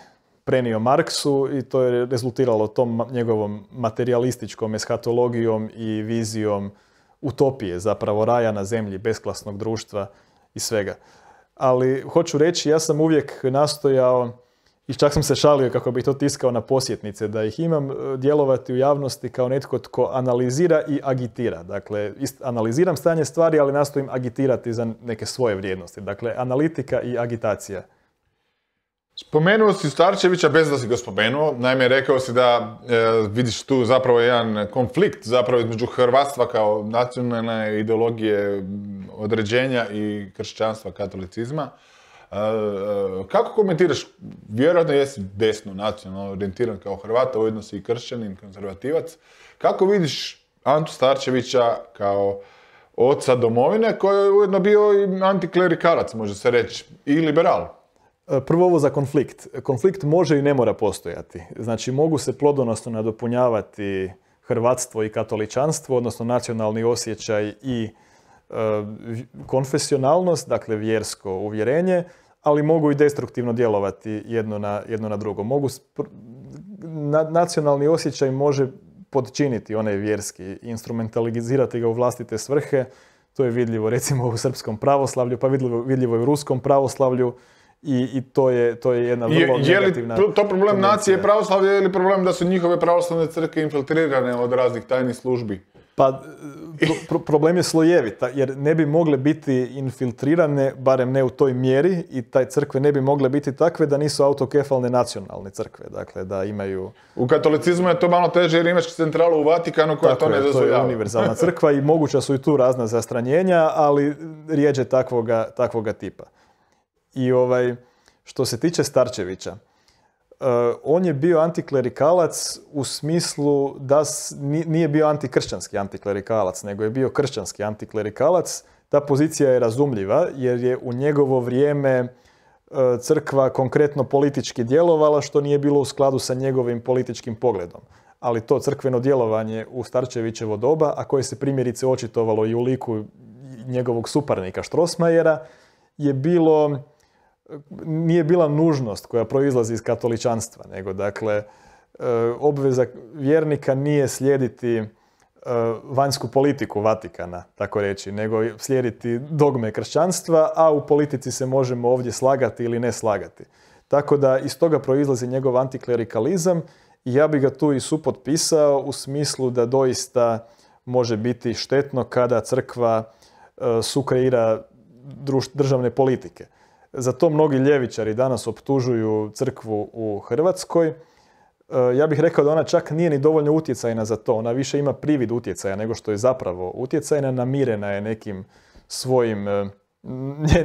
prenio Marksu i to je rezultiralo tom njegovom materialističkom eshatologijom i vizijom utopije, zapravo raja na zemlji, besklasnog društva i svega. Ali hoću reći, ja sam uvijek nastojao i čak sam se šalio kako bih to tiskao na posjetnice, da ih imam e, djelovati u javnosti kao netko tko analizira i agitira. Dakle, analiziram stanje stvari, ali nastojim agitirati za neke svoje vrijednosti. Dakle, analitika i agitacija. Spomenuo si Starčevića bez da si ga spomenuo. Naime, rekao si da e, vidiš tu zapravo jedan konflikt zapravo između hrvatstva kao nacionalne ideologije određenja i kršćanstva, katolicizma. E, e, kako komentiraš, vjerojatno jesi desno nacionalno orijentiran kao Hrvata, ujedno si i kršćanin, konzervativac. Kako vidiš Antu Starčevića kao oca domovine koji je ujedno bio i antiklerikalac, može se reći, i liberal? E, prvo ovo za konflikt. Konflikt može i ne mora postojati. Znači mogu se plodonosno nadopunjavati hrvatstvo i katoličanstvo, odnosno nacionalni osjećaj i e, konfesionalnost, dakle vjersko uvjerenje, ali mogu i destruktivno djelovati jedno na, drugo. nacionalni osjećaj može podčiniti onaj vjerski, instrumentalizirati ga u vlastite svrhe. To je vidljivo recimo u srpskom pravoslavlju, pa vidljivo, vidljivo i u ruskom pravoslavlju i, i to, je, to je jedna vrlo je, negativna... Je li to problem tendencija. nacije pravoslavlja ili problem da su njihove pravoslavne crkve infiltrirane od raznih tajnih službi? Pa e, problem je slojevita, jer ne bi mogle biti infiltrirane, barem ne u toj mjeri, i taj crkve ne bi mogle biti takve da nisu autokefalne nacionalne crkve, dakle da imaju... U katolicizmu je to malo teže jer imaš centralu u Vatikanu koja to ne dozvoljava. to je univerzalna [LAUGHS] crkva i moguća su i tu razna zastranjenja, ali rijeđe takvoga, takvoga tipa. I ovaj, što se tiče Starčevića, e, on je bio antiklerikalac u smislu da nije bio antikršćanski antiklerikalac, nego je bio kršćanski antiklerikalac. Ta pozicija je razumljiva jer je u njegovo vrijeme e, crkva konkretno politički djelovala što nije bilo u skladu sa njegovim političkim pogledom. Ali to crkveno djelovanje u Starčevićevo doba, a koje se primjerice očitovalo i u liku njegovog suparnika Štrosmajera, je bilo nije bila nužnost koja proizlazi iz katoličanstva, nego dakle e, obveza vjernika nije slijediti e, vanjsku politiku Vatikana, tako reći, nego slijediti dogme kršćanstva, a u politici se možemo ovdje slagati ili ne slagati. Tako da iz toga proizlazi njegov antiklerikalizam i ja bi ga tu i supotpisao u smislu da doista može biti štetno kada crkva e, sukreira državne politike. Za to mnogi ljevičari danas optužuju crkvu u Hrvatskoj. E, ja bih rekao da ona čak nije ni dovoljno utjecajna za to. Ona više ima privid utjecaja nego što je zapravo utjecajna. Namirena je nekim svojim, e,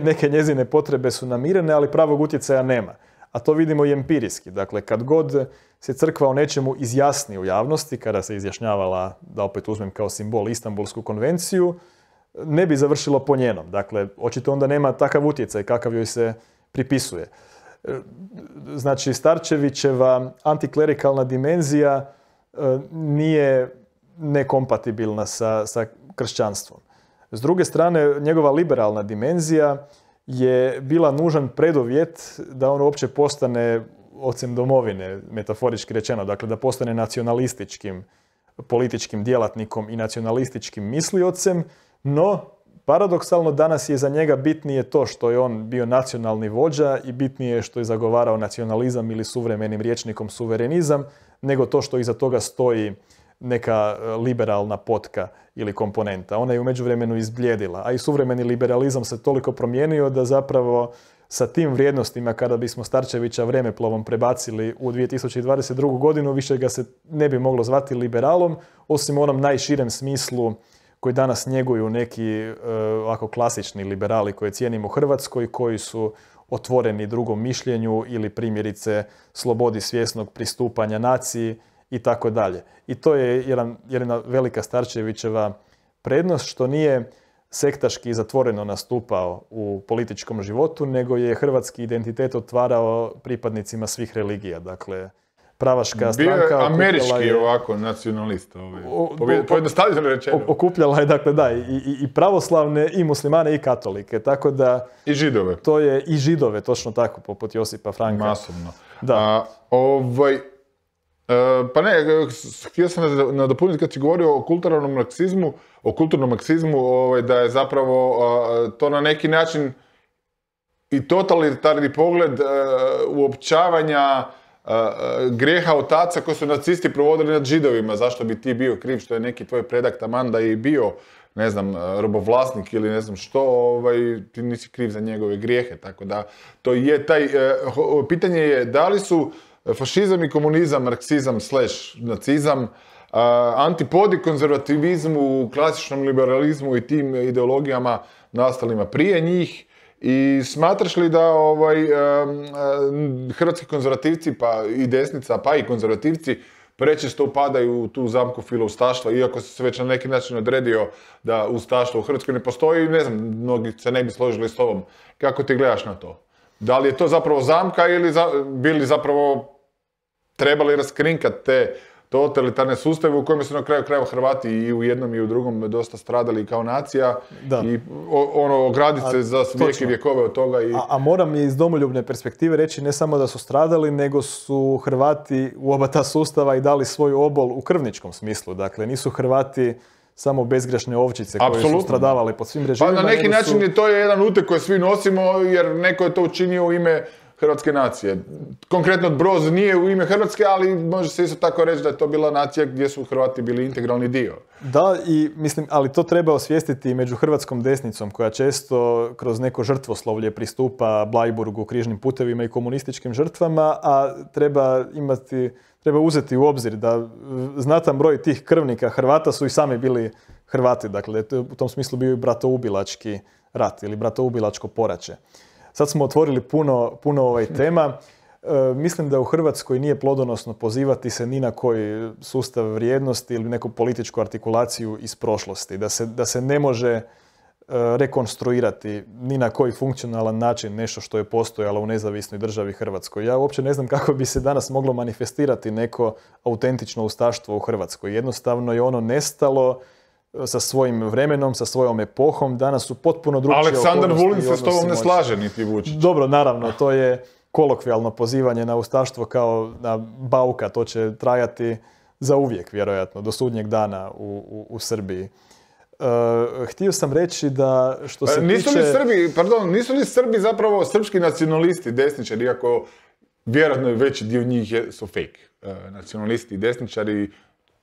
neke njezine potrebe su namirene, ali pravog utjecaja nema. A to vidimo i empirijski. Dakle, kad god se crkva o nečemu izjasni u javnosti, kada se izjašnjavala, da opet uzmem kao simbol, Istanbulsku konvenciju, ne bi završilo po njenom. Dakle, očito onda nema takav utjecaj kakav joj se pripisuje. E, znači, Starčevićeva antiklerikalna dimenzija e, nije nekompatibilna sa, sa kršćanstvom. S druge strane, njegova liberalna dimenzija je bila nužan predovjet da on uopće postane ocem domovine, metaforički rečeno, dakle da postane nacionalističkim političkim djelatnikom i nacionalističkim misliocem, no, paradoksalno danas je za njega bitnije to što je on bio nacionalni vođa i bitnije što je zagovarao nacionalizam ili suvremenim rječnikom suverenizam, nego to što iza toga stoji neka e, liberalna potka ili komponenta. Ona je u međuvremenu izbljedila, a i suvremeni liberalizam se toliko promijenio da zapravo sa tim vrijednostima kada bismo Starčevića vremeplovom prebacili u 2022. godinu, više ga se ne bi moglo zvati liberalom, osim u onom najširem smislu koji danas njeguju neki e, ovako klasični liberali koje cijenimo u Hrvatskoj, koji su otvoreni drugom mišljenju ili primjerice slobodi svjesnog pristupanja naciji i tako dalje. I to je jedan, jedna velika Starčevićeva prednost što nije sektaški zatvoreno nastupao u političkom životu, nego je hrvatski identitet otvarao pripadnicima svih religija. Dakle, pravaška stranka... Bio američki ovako nacionalista, ovaj. pojednostavljeno rečeno. Okupljala je, dakle, da, i, pravoslavne, i muslimane, i katolike, tako da... I židove. To je i židove, točno tako, poput Josipa Franka. Masovno. Da. ovaj, e, pa ne, e, htio sam nadopuniti kad si govorio o kulturnom marksizmu, o kulturnom marksizmu, ovaj, da je zapravo to na neki način i totalitarni pogled e, uopćavanja grijeha otaca koje su nacisti provodili nad židovima. Zašto bi ti bio kriv što je neki tvoj predak tamanda i bio ne znam, robovlasnik ili ne znam što, ovaj, ti nisi kriv za njegove grijehe, tako da to je taj, e, pitanje je da li su fašizam i komunizam, marksizam slash nacizam, antipodi konzervativizmu, klasičnom liberalizmu i tim ideologijama nastalima prije njih, i smatraš li da ovaj, hrvatski konzervativci, pa i desnica, pa i konzervativci, prečesto upadaju u tu zamku filoustaštva, iako se već na neki način odredio da ustaštvo u Hrvatskoj ne postoji, ne znam, mnogi se ne bi složili s tobom. Kako ti gledaš na to? Da li je to zapravo zamka ili bili zapravo trebali raskrinkati te totalitarne sustave u kojima su na kraju krajeva Hrvati i u jednom i u drugom dosta stradali kao nacija i ono ograditi se za vijeke vjekove od toga. A, a moram iz domoljubne perspektive reći ne samo da su stradali, nego su Hrvati u oba ta sustava i dali svoj obol u krvničkom smislu. Dakle, nisu Hrvati samo bezgrešne ovčice koje su stradavale pod svim režimima. Pa na neki način to je jedan utek koji svi nosimo jer neko je to učinio u ime hrvatske nacije. Konkretno Broz nije u ime Hrvatske, ali može se isto tako reći da je to bila nacija gdje su Hrvati bili integralni dio. Da, i mislim, ali to treba osvijestiti i među hrvatskom desnicom, koja često kroz neko žrtvoslovlje pristupa Blajburgu, križnim putevima i komunističkim žrtvama, a treba imati, treba uzeti u obzir da znatan broj tih krvnika Hrvata su i sami bili Hrvati, dakle, u tom smislu bio i bratoubilački rat ili bratoubilačko poraće. Sad smo otvorili puno, puno ovaj [LAUGHS] tema. E, mislim da u Hrvatskoj nije plodonosno pozivati se ni na koji sustav vrijednosti ili neku političku artikulaciju iz prošlosti. Da se, da se ne može e, rekonstruirati ni na koji funkcionalan način nešto što je postojalo u nezavisnoj državi Hrvatskoj. Ja uopće ne znam kako bi se danas moglo manifestirati neko autentično ustaštvo u Hrvatskoj. Jednostavno je ono nestalo sa svojim vremenom, sa svojom epohom, danas su potpuno drugčije Aleksandar Vulin se s tobom ne slaže niti Vučić. Dobro, naravno, to je kolokvijalno pozivanje na ustaštvo kao na bauka, to će trajati za uvijek, vjerojatno, do sudnjeg dana u, Srbiji. E, htio sam reći da što se e, nisu tiče... Li Srbi, pardon, nisu li Srbi zapravo srpski nacionalisti, desničari, iako vjerojatno je veći dio njih su fake e, nacionalisti i desničari,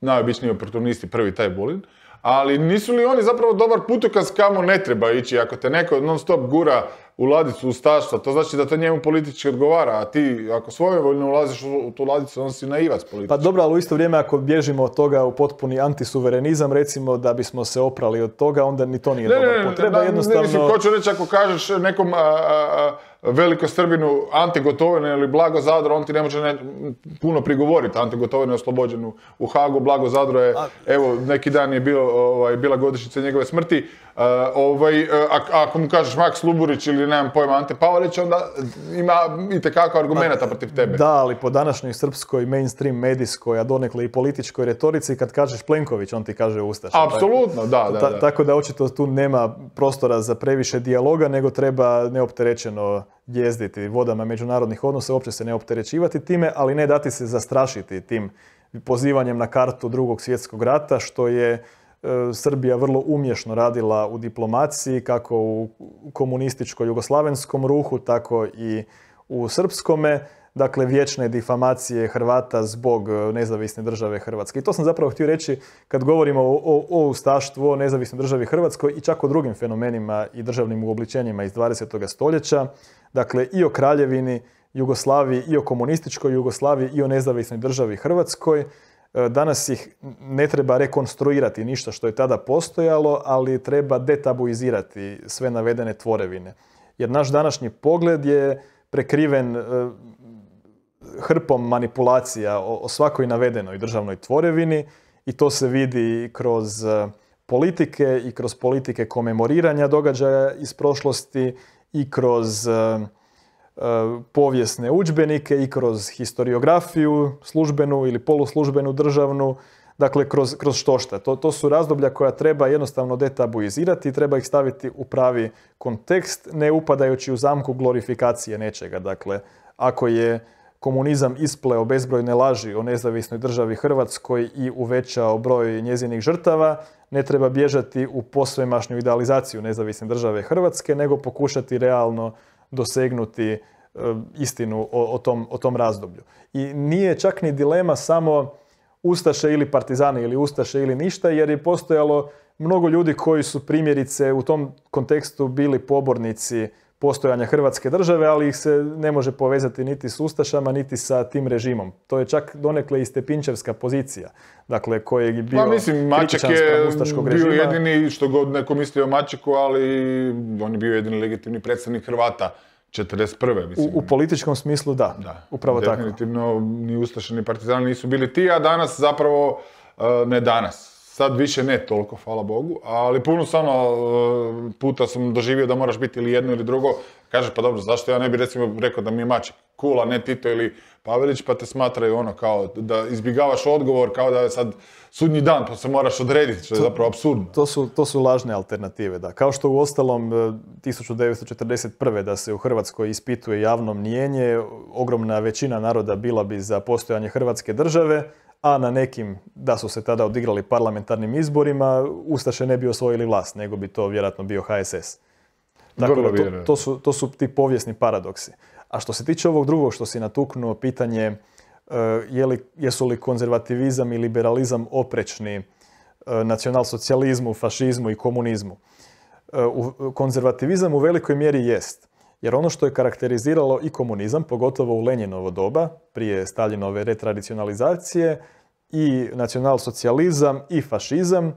najobičniji oportunisti, prvi taj Bolin ali nisu li oni zapravo dobar putokaz kamo ne treba ići? Ako te neko non stop gura u ladicu ustaštva, to znači da to njemu politički odgovara, a ti ako svojevoljno ulaziš u tu ladicu, on si naivac politički. Pa dobro, ali u isto vrijeme ako bježimo od toga u potpuni antisuverenizam, recimo da bismo se oprali od toga, onda ni to nije ne, dobar put. Treba ne, ne, Ne, mislim, hoću reći ako kažeš nekom a, a, veliko strbinu, Ante ili Blago Zadro, on ti ne može puno prigovoriti. Ante oslobođenu u Hagu, Blago Zadro je, evo, neki dan je ovaj, bila godišnjica njegove smrti, E, ovaj, e, ako mu kažeš Max Luburić ili nemam pojma Ante Pavelić, onda ima itekako argumenata protiv tebe. Da, ali po današnjoj srpskoj mainstream medijskoj, a donekle i političkoj retorici, kad kažeš Plenković, on ti kaže Ustaš. Apsolutno, da, da, Tako da očito tu nema prostora za previše dijaloga, nego treba neopterećeno jezditi vodama međunarodnih odnosa, uopće se ne opterećivati time, ali ne dati se zastrašiti tim pozivanjem na kartu drugog svjetskog rata, što je E, Srbija vrlo umješno radila u diplomaciji, kako u komunističko-jugoslavenskom ruhu, tako i u srpskome. Dakle, vječne difamacije Hrvata zbog e, nezavisne države Hrvatske. I to sam zapravo htio reći kad govorimo o, ustaštvu, o nezavisnoj državi Hrvatskoj i čak o drugim fenomenima i državnim uobličenjima iz 20. stoljeća. Dakle, i o kraljevini Jugoslaviji, i o komunističkoj Jugoslaviji, i o nezavisnoj državi Hrvatskoj. E, danas ih ne treba rekonstruirati ništa što je tada postojalo, ali treba detabuizirati sve navedene tvorevine. Jer naš današnji pogled je prekriven e, hrpom manipulacija o svakoj navedenoj državnoj tvorevini i to se vidi kroz e, politike i kroz politike komemoriranja događaja iz prošlosti i kroz povijesne udžbenike i kroz historiografiju, službenu ili poluslužbenu državnu, dakle kroz, kroz štošta. To, to su razdoblja koja treba jednostavno detabuizirati i treba ih staviti u pravi kontekst, ne upadajući u zamku glorifikacije nečega. Dakle, ako je komunizam ispleo bezbrojne laži o nezavisnoj državi Hrvatskoj i uvećao broj njezinih žrtava, ne treba bježati u posvemašnju idealizaciju nezavisne države Hrvatske, nego pokušati realno dosegnuti e, istinu o, o, tom, o tom razdoblju. I nije čak ni dilema samo Ustaše ili Partizani ili Ustaše ili ništa, jer je postojalo mnogo ljudi koji su primjerice u tom kontekstu bili pobornici postojanja Hrvatske države, ali ih se ne može povezati niti s Ustašama, niti sa tim režimom. To je čak donekle i Stepinčevska pozicija, dakle, koji je bio mislim, Maček je bio jedini, što god neko mislio o Mačeku, ali on je bio jedini legitimni predstavnik Hrvata. 41. Mislim. U, političkom smislu da, upravo tako. Definitivno ni Ustaša, ni Partizani nisu bili ti, a danas zapravo, e, ne danas, Sad više ne toliko, hvala Bogu, ali puno samo e, puta sam doživio da moraš biti ili jedno ili drugo. Kaže, pa dobro, zašto ja ne bi recimo rekao da mi je mač Kula, ne Tito ili Pavelić, pa te smatraju ono kao da izbjegavaš odgovor kao da je sad sudnji dan pa se moraš odrediti, što je zapravo absurdno. To su, to su lažne alternative, da. Kao što u ostalom 1941. E, da se u Hrvatskoj ispituje javno mnijenje, ogromna većina naroda bila bi za postojanje Hrvatske države, a na nekim da su se tada odigrali parlamentarnim izborima, Ustaše ne bi osvojili vlast, nego bi to vjerojatno bio HSS. Dakle, to, to, su, to su ti povijesni paradoksi. A što se tiče ovog drugog što si natuknuo, pitanje e, je li, jesu li konzervativizam i liberalizam oprečni e, nacionalsocijalizmu, fašizmu i komunizmu. E, konzervativizam u velikoj mjeri jest. Jer ono što je karakteriziralo i komunizam, pogotovo u Lenjinovo doba, prije Staljinove retradicionalizacije, i nacionalsocijalizam i fašizam e,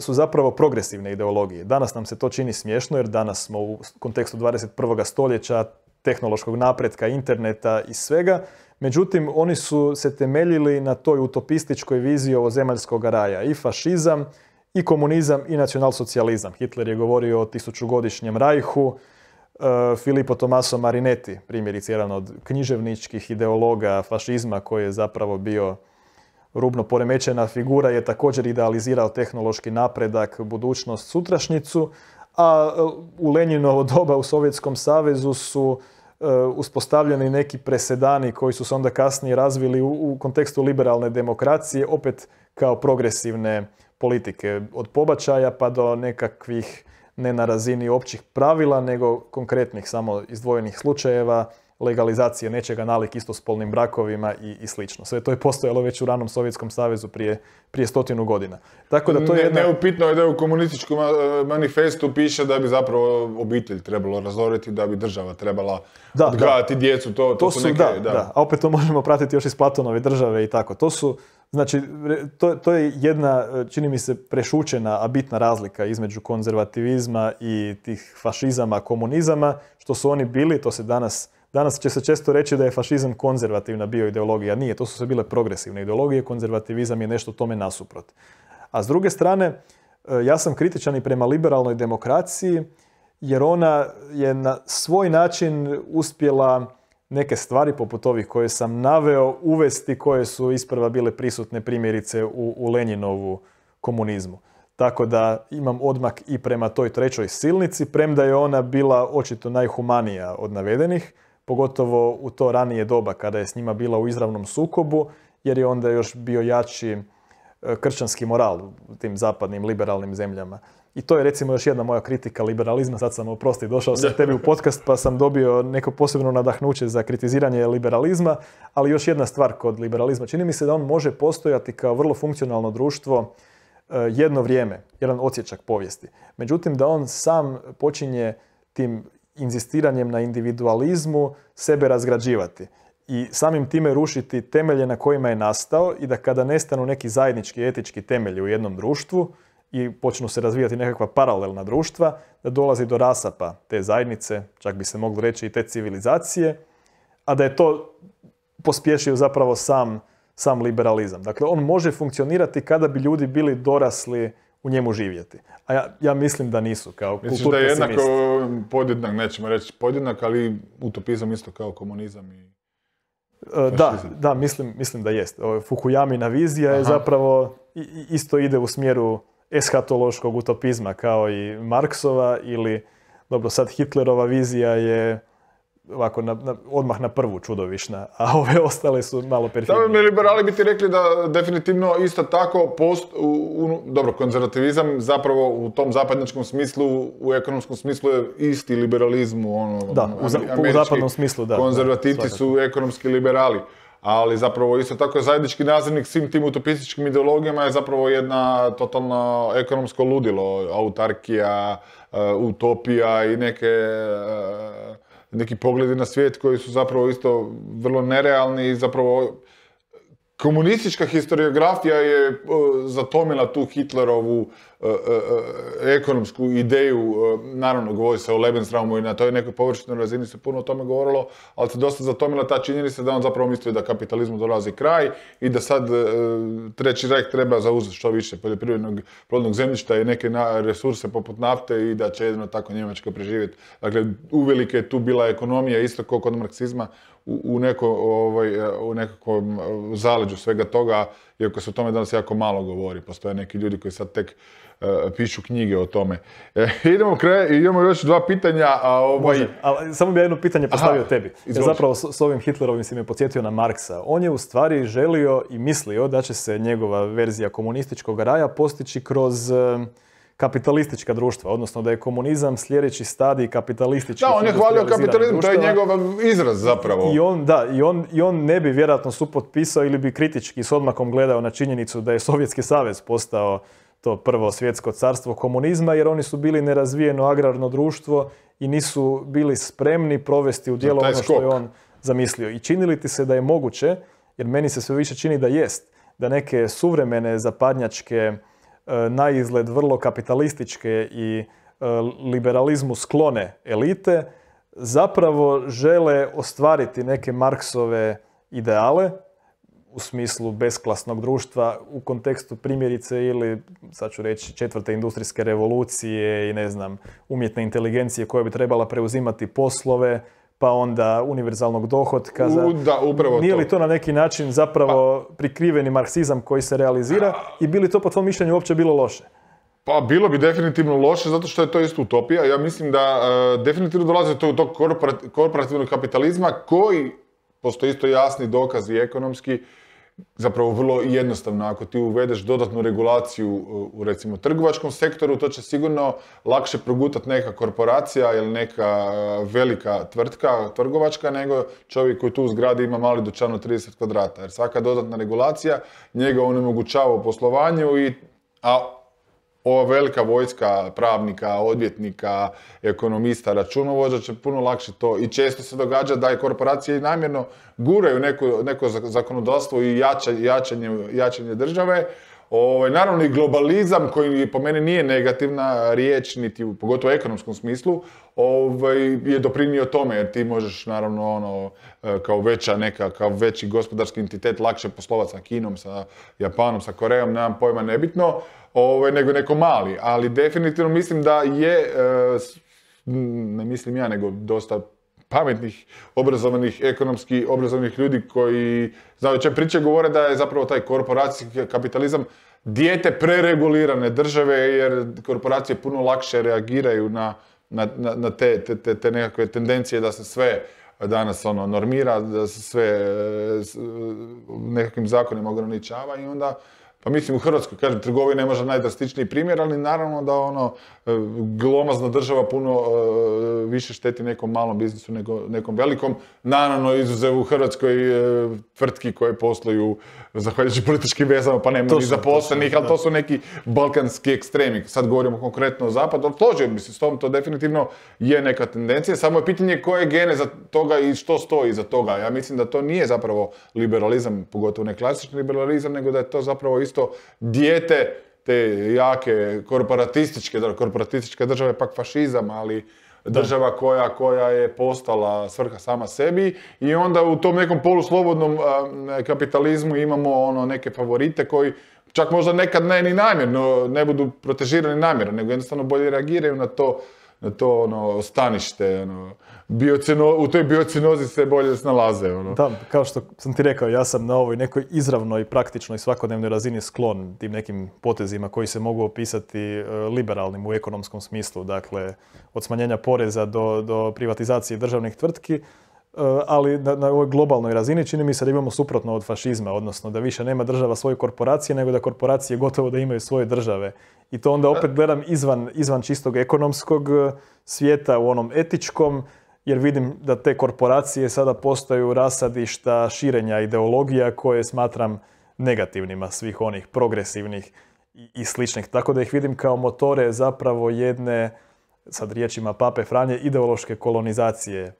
su zapravo progresivne ideologije. Danas nam se to čini smiješno jer danas smo u kontekstu 21. stoljeća tehnološkog napretka, interneta i svega. Međutim, oni su se temeljili na toj utopističkoj viziji zemaljskog raja. I fašizam, i komunizam, i nacionalsocijalizam. Hitler je govorio o tisućugodišnjem rajhu, E, Filippo Tommaso Marinetti, primjerice jedan od književničkih ideologa fašizma koji je zapravo bio rubno poremećena figura je također idealizirao tehnološki napredak, budućnost, sutrašnjicu, a e, u Lenjinovo doba u Sovjetskom savezu su e, uspostavljeni neki presedani koji su se onda kasnije razvili u kontekstu liberalne demokracije, opet kao progresivne politike, od pobačaja pa do nekakvih ne na razini općih pravila, nego konkretnih samo izdvojenih slučajeva legalizacije nečega nalik istospolnim brakovima i, i slično. Sve to je postojalo već u ranom Sovjetskom savezu prije, prije stotinu godina. Tako da to je jedna... neupitno je da u komunističkom e, manifestu piše da bi zapravo obitelj trebalo razoriti, da bi država trebala da, djecu, to, to, su, neke, da, da. da, a opet to možemo pratiti još iz Platonove države i tako. To su, Znači, to, to, je jedna, e, čini mi se, prešučena, a bitna razlika između konzervativizma i tih fašizama, komunizama, što su oni bili, to se danas Danas će se često reći da je fašizam konzervativna bioideologija. Nije, to su se bile progresivne ideologije, konzervativizam je nešto tome nasuprot. A s druge strane, e, ja sam kritičan i prema liberalnoj demokraciji, jer ona je na svoj način uspjela neke stvari poput ovih koje sam naveo uvesti koje su isprva bile prisutne primjerice u, u Lenjinovu komunizmu. Tako da imam odmak i prema toj trećoj silnici, premda je ona bila očito najhumanija od navedenih, pogotovo u to ranije doba kada je s njima bila u izravnom sukobu, jer je onda još bio jači e, kršćanski moral u tim zapadnim liberalnim zemljama. I to je recimo još jedna moja kritika liberalizma, sad sam oprosti došao sa tebi u podcast pa sam dobio neko posebno nadahnuće za kritiziranje liberalizma, ali još jedna stvar kod liberalizma. Čini mi se da on može postojati kao vrlo funkcionalno društvo e, jedno vrijeme, jedan odsječak povijesti. Međutim, da on sam počinje tim inzistiranjem na individualizmu sebe razgrađivati i samim time rušiti temelje na kojima je nastao i da kada nestanu neki zajednički etički temelji u jednom društvu i počnu se razvijati nekakva paralelna društva, da dolazi do rasapa te zajednice, čak bi se moglo reći i te civilizacije, a da je to pospješio zapravo sam, sam liberalizam. Dakle, on može funkcionirati kada bi ljudi bili dorasli u njemu živjeti. A ja, ja mislim da nisu kao Mislim da je jednako podjednak, nećemo reći podjednak, ali utopizam isto kao komunizam i e, Da, da, mislim, mislim da jest. Fukujamina vizija je zapravo isto ide u smjeru eshatološkog utopizma kao i Marksova ili, dobro sad Hitlerova vizija je ovako na, na, odmah na prvu čudovišna, a ove ostale su malo perfidnije. Da bi liberali bi ti rekli da definitivno isto tako post, u, dobro, konzervativizam zapravo u tom zapadničkom smislu, u ekonomskom smislu je isti liberalizmu, ono, da, u, zapadnom smislu, da. Konzervativci su ekonomski liberali. Ali zapravo isto tako je zajednički nazivnik svim tim utopističkim ideologijama je zapravo jedna totalno ekonomsko ludilo, autarkija, e, utopija i neke e, neki pogledi na svijet koji su zapravo isto vrlo nerealni i zapravo Komunistička historiografija je e, zatomila tu Hitlerovu e, e, ekonomsku ideju, naravno govori se o Lebensraumu i na toj nekoj površnoj razini se puno o tome govorilo, ali se dosta zatomila ta činjenica da on zapravo mislio da kapitalizmu dolazi kraj i da sad Treći rek treba zauzeti što više poljoprivrednog plodnog zemljišta i neke resurse poput nafte i da će jedino tako Njemačka preživjeti. Dakle, uvelike je tu bila ekonomija isto kao kod marksizma u, u neko ovaj, nekakvom zaleđu svega toga, iako se o tome danas jako malo govori. Postoje neki ljudi koji sad tek e, pišu knjige o tome. E, [LAUGHS] idemo i idemo još dva pitanja. A ovaj... samo bih jedno pitanje postavio tebi. zapravo s, ovim Hitlerovim si me podsjetio na Marksa. On je u stvari želio i mislio da će se njegova verzija komunističkog raja postići kroz... E, kapitalistička društva, odnosno da je komunizam sljedeći stadij kapitalističkih... Da, on je hvalio kapitalizam, to je njegov izraz zapravo. I on, da, i on, i on ne bi vjerojatno supotpisao ili bi kritički s odmakom gledao na činjenicu da je Sovjetski savez postao to prvo svjetsko carstvo komunizma, jer oni su bili nerazvijeno agrarno društvo i nisu bili spremni provesti u djelo ono što je on zamislio. I čini li ti se da je moguće, jer meni se sve više čini da jest, da neke suvremene zapadnjačke E, na izgled vrlo kapitalističke i e, liberalizmu sklone elite, zapravo žele ostvariti neke Marksove ideale u smislu besklasnog društva u kontekstu primjerice ili, sad ću reći, četvrte industrijske revolucije i ne znam, umjetne inteligencije koja bi trebala preuzimati poslove, pa onda univerzalnog dohotka. Da, upravo Nije li to na neki način zapravo pa- prikriveni marksizam koji se realizira i bi li to po tvom mišljenju uopće bilo loše? Pa bilo bi definitivno loše, zato što je to isto utopija. Ja mislim da e, definitivno dolazi to tog korporativnog kapitalizma koji, postoji isto jasni dokazi ekonomski, zapravo vrlo jednostavno. Ako ti uvedeš dodatnu regulaciju u recimo trgovačkom sektoru, to će sigurno lakše progutati neka korporacija ili neka eh, velika tvrtka, trgovačka, nego čovjek koji tu u zgradi ima mali dućan od 30 kvadrata. Jer svaka dodatna regulacija njega onemogućava u poslovanju, i, a ova velika vojska pravnika, odvjetnika, ekonomista, računovođa će puno lakše to i često se događa da je korporacije i namjerno guraju neko, neko zakonodavstvo i jačanje, jačanje države. Ovo, ovaj, naravno i globalizam koji po meni nije negativna riječ, niti u, pogotovo u ekonomskom smislu, ovaj, je doprinio tome jer ti možeš naravno ono, e, kao veća neka, kao veći gospodarski entitet lakše poslovati sa Kinom, sa Japanom, sa Korejom, nemam pojma, nebitno ovaj, nego neko mali, ali definitivno mislim da je, e, ne mislim ja, nego dosta pametnih, obrazovanih, ekonomski obrazovanih ljudi koji znaju čem priče govore da je zapravo taj korporacijski kapitalizam dijete preregulirane države jer korporacije puno lakše reagiraju na, na, na te, te, te nekakve tendencije da se sve danas ono normira, da se sve e, e, nekakvim zakonima ograničava i onda pa mislim u Hrvatskoj, kažem, trgovina je možda najdrastičniji primjer, ali naravno da ono, e, glomazna država puno e, više šteti nekom malom biznisu nego nekom velikom. Naravno, izuzev u Hrvatskoj e, tvrtki koje posluju zahvaljujući političkim vezama, pa nema ni zaposlenih, ali to su neki balkanski ekstremi. Sad govorimo konkretno o zapadu, ali s tom, to definitivno je neka tendencija. Samo je pitanje koje je gene za toga i što stoji iza toga. Ja mislim da to nije zapravo liberalizam, pogotovo ne klasični liberalizam, nego da je to zapravo isto isto dijete te jake korporatističke, korporatističke države je pak fašizam, ali država koja, koja je postala svrha sama sebi i onda u tom nekom poluslobodnom kapitalizmu imamo ono neke favorite koji čak možda nekad ne ni namjerno, ne budu protežirani namjerno, nego jednostavno bolje reagiraju na to, na to ono, stanište, ono, u toj biocinozi se bolje snalaze. Ono. Da, kao što sam ti rekao, ja sam na ovoj nekoj izravnoj, praktičnoj, svakodnevnoj razini sklon tim nekim potezima koji se mogu opisati e, liberalnim u ekonomskom smislu, dakle od smanjenja poreza do, do privatizacije državnih tvrtki, e, ali na, na ovoj globalnoj razini čini mi se da imamo suprotno od fašizma, odnosno da više nema država svoje korporacije, nego da korporacije gotovo da imaju svoje države. I to onda opet gledam izvan, izvan čistog ekonomskog e, svijeta, u onom etičkom, jer vidim da te korporacije sada postaju rasadišta širenja ideologija koje smatram negativnima svih onih progresivnih i, sličnih. Tako da ih vidim kao motore zapravo jedne, sad riječima Pape Franje, ideološke kolonizacije,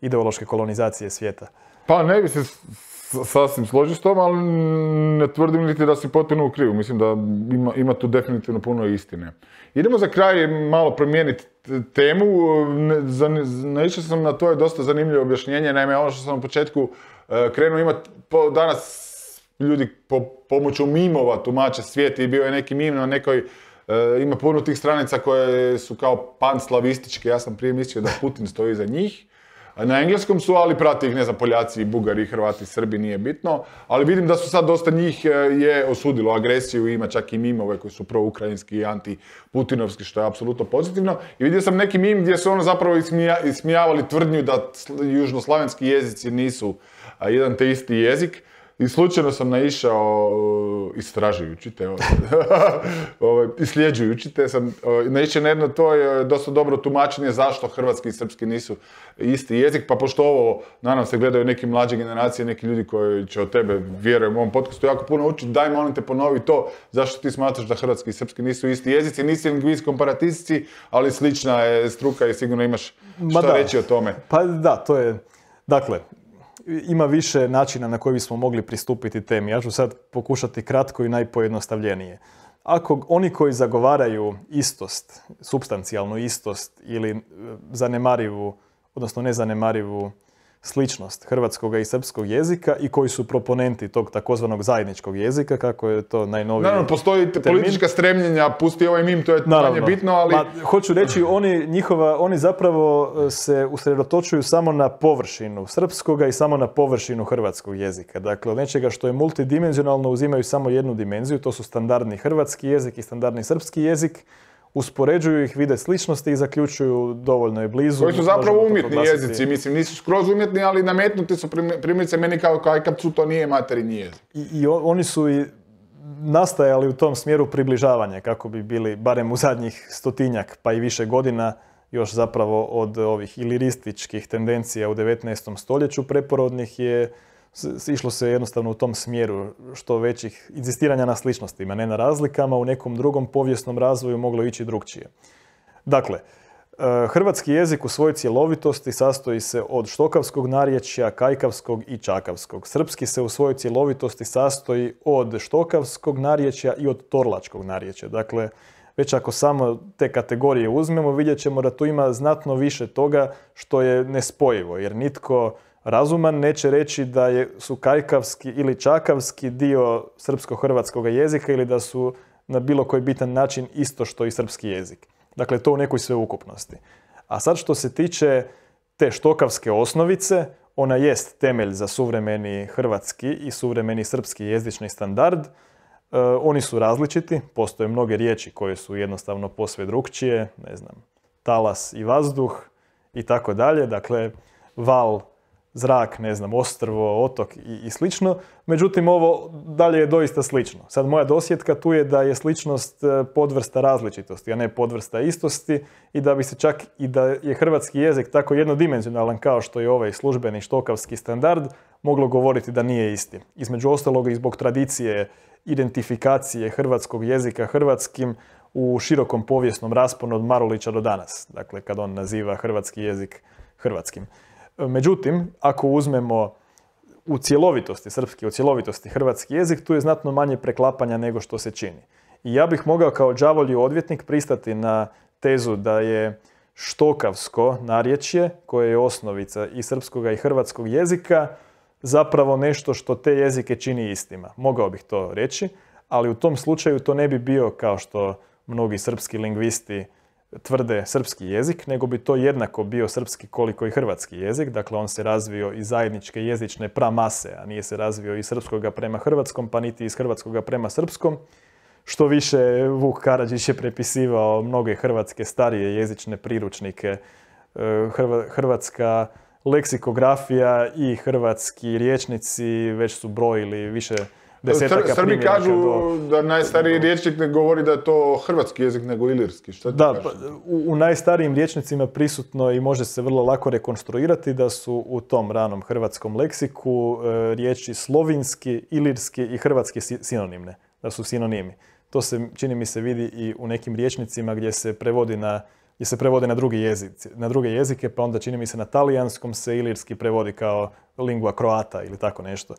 ideološke kolonizacije svijeta. Pa ne bi se sasvim tom, ali ne tvrdim niti da si potpuno u krivu. Mislim da ima, ima tu definitivno puno istine. Idemo za kraj malo promijeniti temu. Naišao sam na to je dosta zanimljivo objašnjenje. Naime, ono što sam na početku e, krenuo imati, danas ljudi pomoću mimova tumače svijet i bio je neki mim na nekoj e, ima puno tih stranica koje su kao panslavističke, ja sam prije mislio da Putin stoji iza njih na engleskom su, ali prati ih, ne znam, Poljaci, Bugari, Hrvati, Srbi, nije bitno. Ali vidim da su sad dosta njih e, je osudilo agresiju, ima čak i mimove koji su pro-ukrajinski i anti-putinovski, što je apsolutno pozitivno. I vidio sam neki mim gdje su ono zapravo ismijavali tvrdnju da južnoslavenski jezici nisu jedan te isti jezik. I slučajno sam naišao, uh, istražujući te, ovaj, [LAUGHS] ovaj, isljeđujući te, sam uh, naišao na jedno to je dosta dobro tumačenje zašto hrvatski i srpski nisu isti jezik, pa pošto ovo, naravno se, gledaju neke mlađe generacije, neki ljudi koji će od tebe, vjerujem, u ovom podcastu jako puno učiti, daj molim te ponovi to, zašto ti smatraš da hrvatski i srpski nisu isti jezici, nisi lingvist komparatistici, ali slična je struka i sigurno imaš što reći o tome. Pa da, to je, dakle, ima više načina na koji bismo mogli pristupiti temi. Ja ću sad pokušati kratko i najpojednostavljenije. Ako oni koji zagovaraju istost, substancijalnu istost ili e, zanemarivu, odnosno nezanemarivu sličnost hrvatskog i srpskog jezika i koji su proponenti tog takozvanog zajedničkog jezika, kako je to najnovije. Naravno, postoji politička stremljenja, pusti ovaj mim, to je manje bitno, ali... hoću reći, oni, njihova, oni zapravo e, se usredotočuju samo na površinu srpskoga i samo na površinu hrvatskog jezika. Dakle, nečega što je multidimenzionalno uzimaju samo jednu dimenziju, to su standardni hrvatski jezik i standardni srpski jezik, uspoređuju ih, vide sličnosti i zaključuju dovoljno je blizu. Koji su zapravo umjetni jezici, mislim, nisu skroz umjetni, ali nametnuti su primjerice meni kao kajkapcu, to nije materinji jezik. I, i oni su i nastajali u tom smjeru približavanja, kako bi bili barem u zadnjih stotinjak pa i više godina, još zapravo od ovih ilirističkih tendencija u 19. stoljeću preporodnih je išlo se jednostavno u tom smjeru što većih inzistiranja na sličnostima, ne na razlikama, u nekom drugom povijesnom razvoju moglo ići drugčije. Dakle, e, hrvatski jezik u svojoj cjelovitosti sastoji se od štokavskog narječja, kajkavskog i čakavskog. Srpski se u svojoj cjelovitosti sastoji od štokavskog narječja i od torlačkog narječja. Dakle, već ako samo te kategorije uzmemo, vidjet ćemo da tu ima znatno više toga što je nespojivo, jer nitko razuman neće reći da je, su kajkavski ili čakavski dio srpsko-hrvatskog jezika ili da su na bilo koji bitan način isto što i srpski jezik. Dakle, to u nekoj sveukupnosti. A sad što se tiče te štokavske osnovice, ona jest temelj za suvremeni hrvatski i suvremeni srpski jezični standard. E, oni su različiti, postoje mnoge riječi koje su jednostavno posve drukčije, ne znam, talas i vazduh i tako dalje. Dakle, val zrak, ne znam, ostrvo, otok i, i slično. Međutim, ovo dalje je doista slično. Sad moja dosjetka tu je da je sličnost e, podvrsta različitosti, a ne podvrsta istosti i da bi se čak i da je hrvatski jezik tako jednodimenzionalan kao što je ovaj službeni štokavski standard, moglo govoriti da nije isti. Između ostalog i zbog tradicije identifikacije hrvatskog jezika hrvatskim u širokom povijesnom rasponu od Marulića do danas, dakle kad on naziva hrvatski jezik hrvatskim. Međutim, ako uzmemo u cjelovitosti srpski, u cjelovitosti hrvatski jezik, tu je znatno manje preklapanja nego što se čini. I ja bih mogao kao đavolji odvjetnik pristati na tezu da je štokavsko narječje, koje je osnovica i srpskoga i hrvatskog jezika, zapravo nešto što te jezike čini istima. Mogao bih to reći, ali u tom slučaju to ne bi bio kao što mnogi srpski lingvisti tvrde srpski jezik, nego bi to jednako bio srpski koliko i hrvatski jezik. Dakle, on se razvio iz zajedničke jezične pramase, a nije se razvio iz srpskoga prema hrvatskom, pa niti iz hrvatskoga prema srpskom. Što više, Vuk Karadžić je prepisivao mnoge hrvatske starije jezične priručnike. E, hrvatska leksikografija i hrvatski riječnici već su brojili više desetaka Srbi kažu da najstariji riječnik ne govori da je to hrvatski jezik nego ilirski. Šta da, pa, u, najstarijim riječnicima prisutno i može se vrlo lako rekonstruirati da su u tom ranom hrvatskom leksiku e, riječi slovinski, ilirski i hrvatski sinonimne, da su sinonimi. To se, čini mi se, vidi i u nekim riječnicima gdje se prevodi na i se prevode na, drugi jezice. na druge jezike, pa onda čini mi se na talijanskom se ilirski prevodi kao lingua croata ili tako nešto.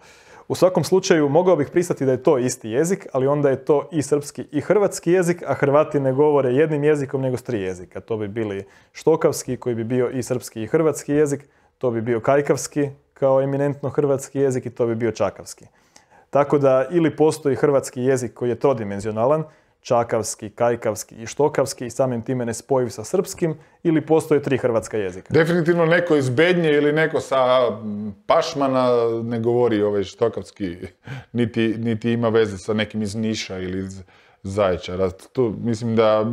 U svakom slučaju mogao bih pristati da je to isti jezik, ali onda je to i srpski i hrvatski jezik, a Hrvati ne govore jednim jezikom nego s tri jezika. To bi bili štokavski koji bi bio i srpski i hrvatski jezik, to bi bio kajkavski kao eminentno hrvatski jezik i to bi bio čakavski. Tako da ili postoji hrvatski jezik koji je trodimenzionalan, čakavski, kajkavski i štokavski i samim time ne spojiv sa srpskim ili postoje tri hrvatska jezika? Definitivno neko iz Bednje ili neko sa Pašmana ne govori ovaj štokavski, niti, niti ima veze sa nekim iz Niša ili iz Zaječara. Tu mislim da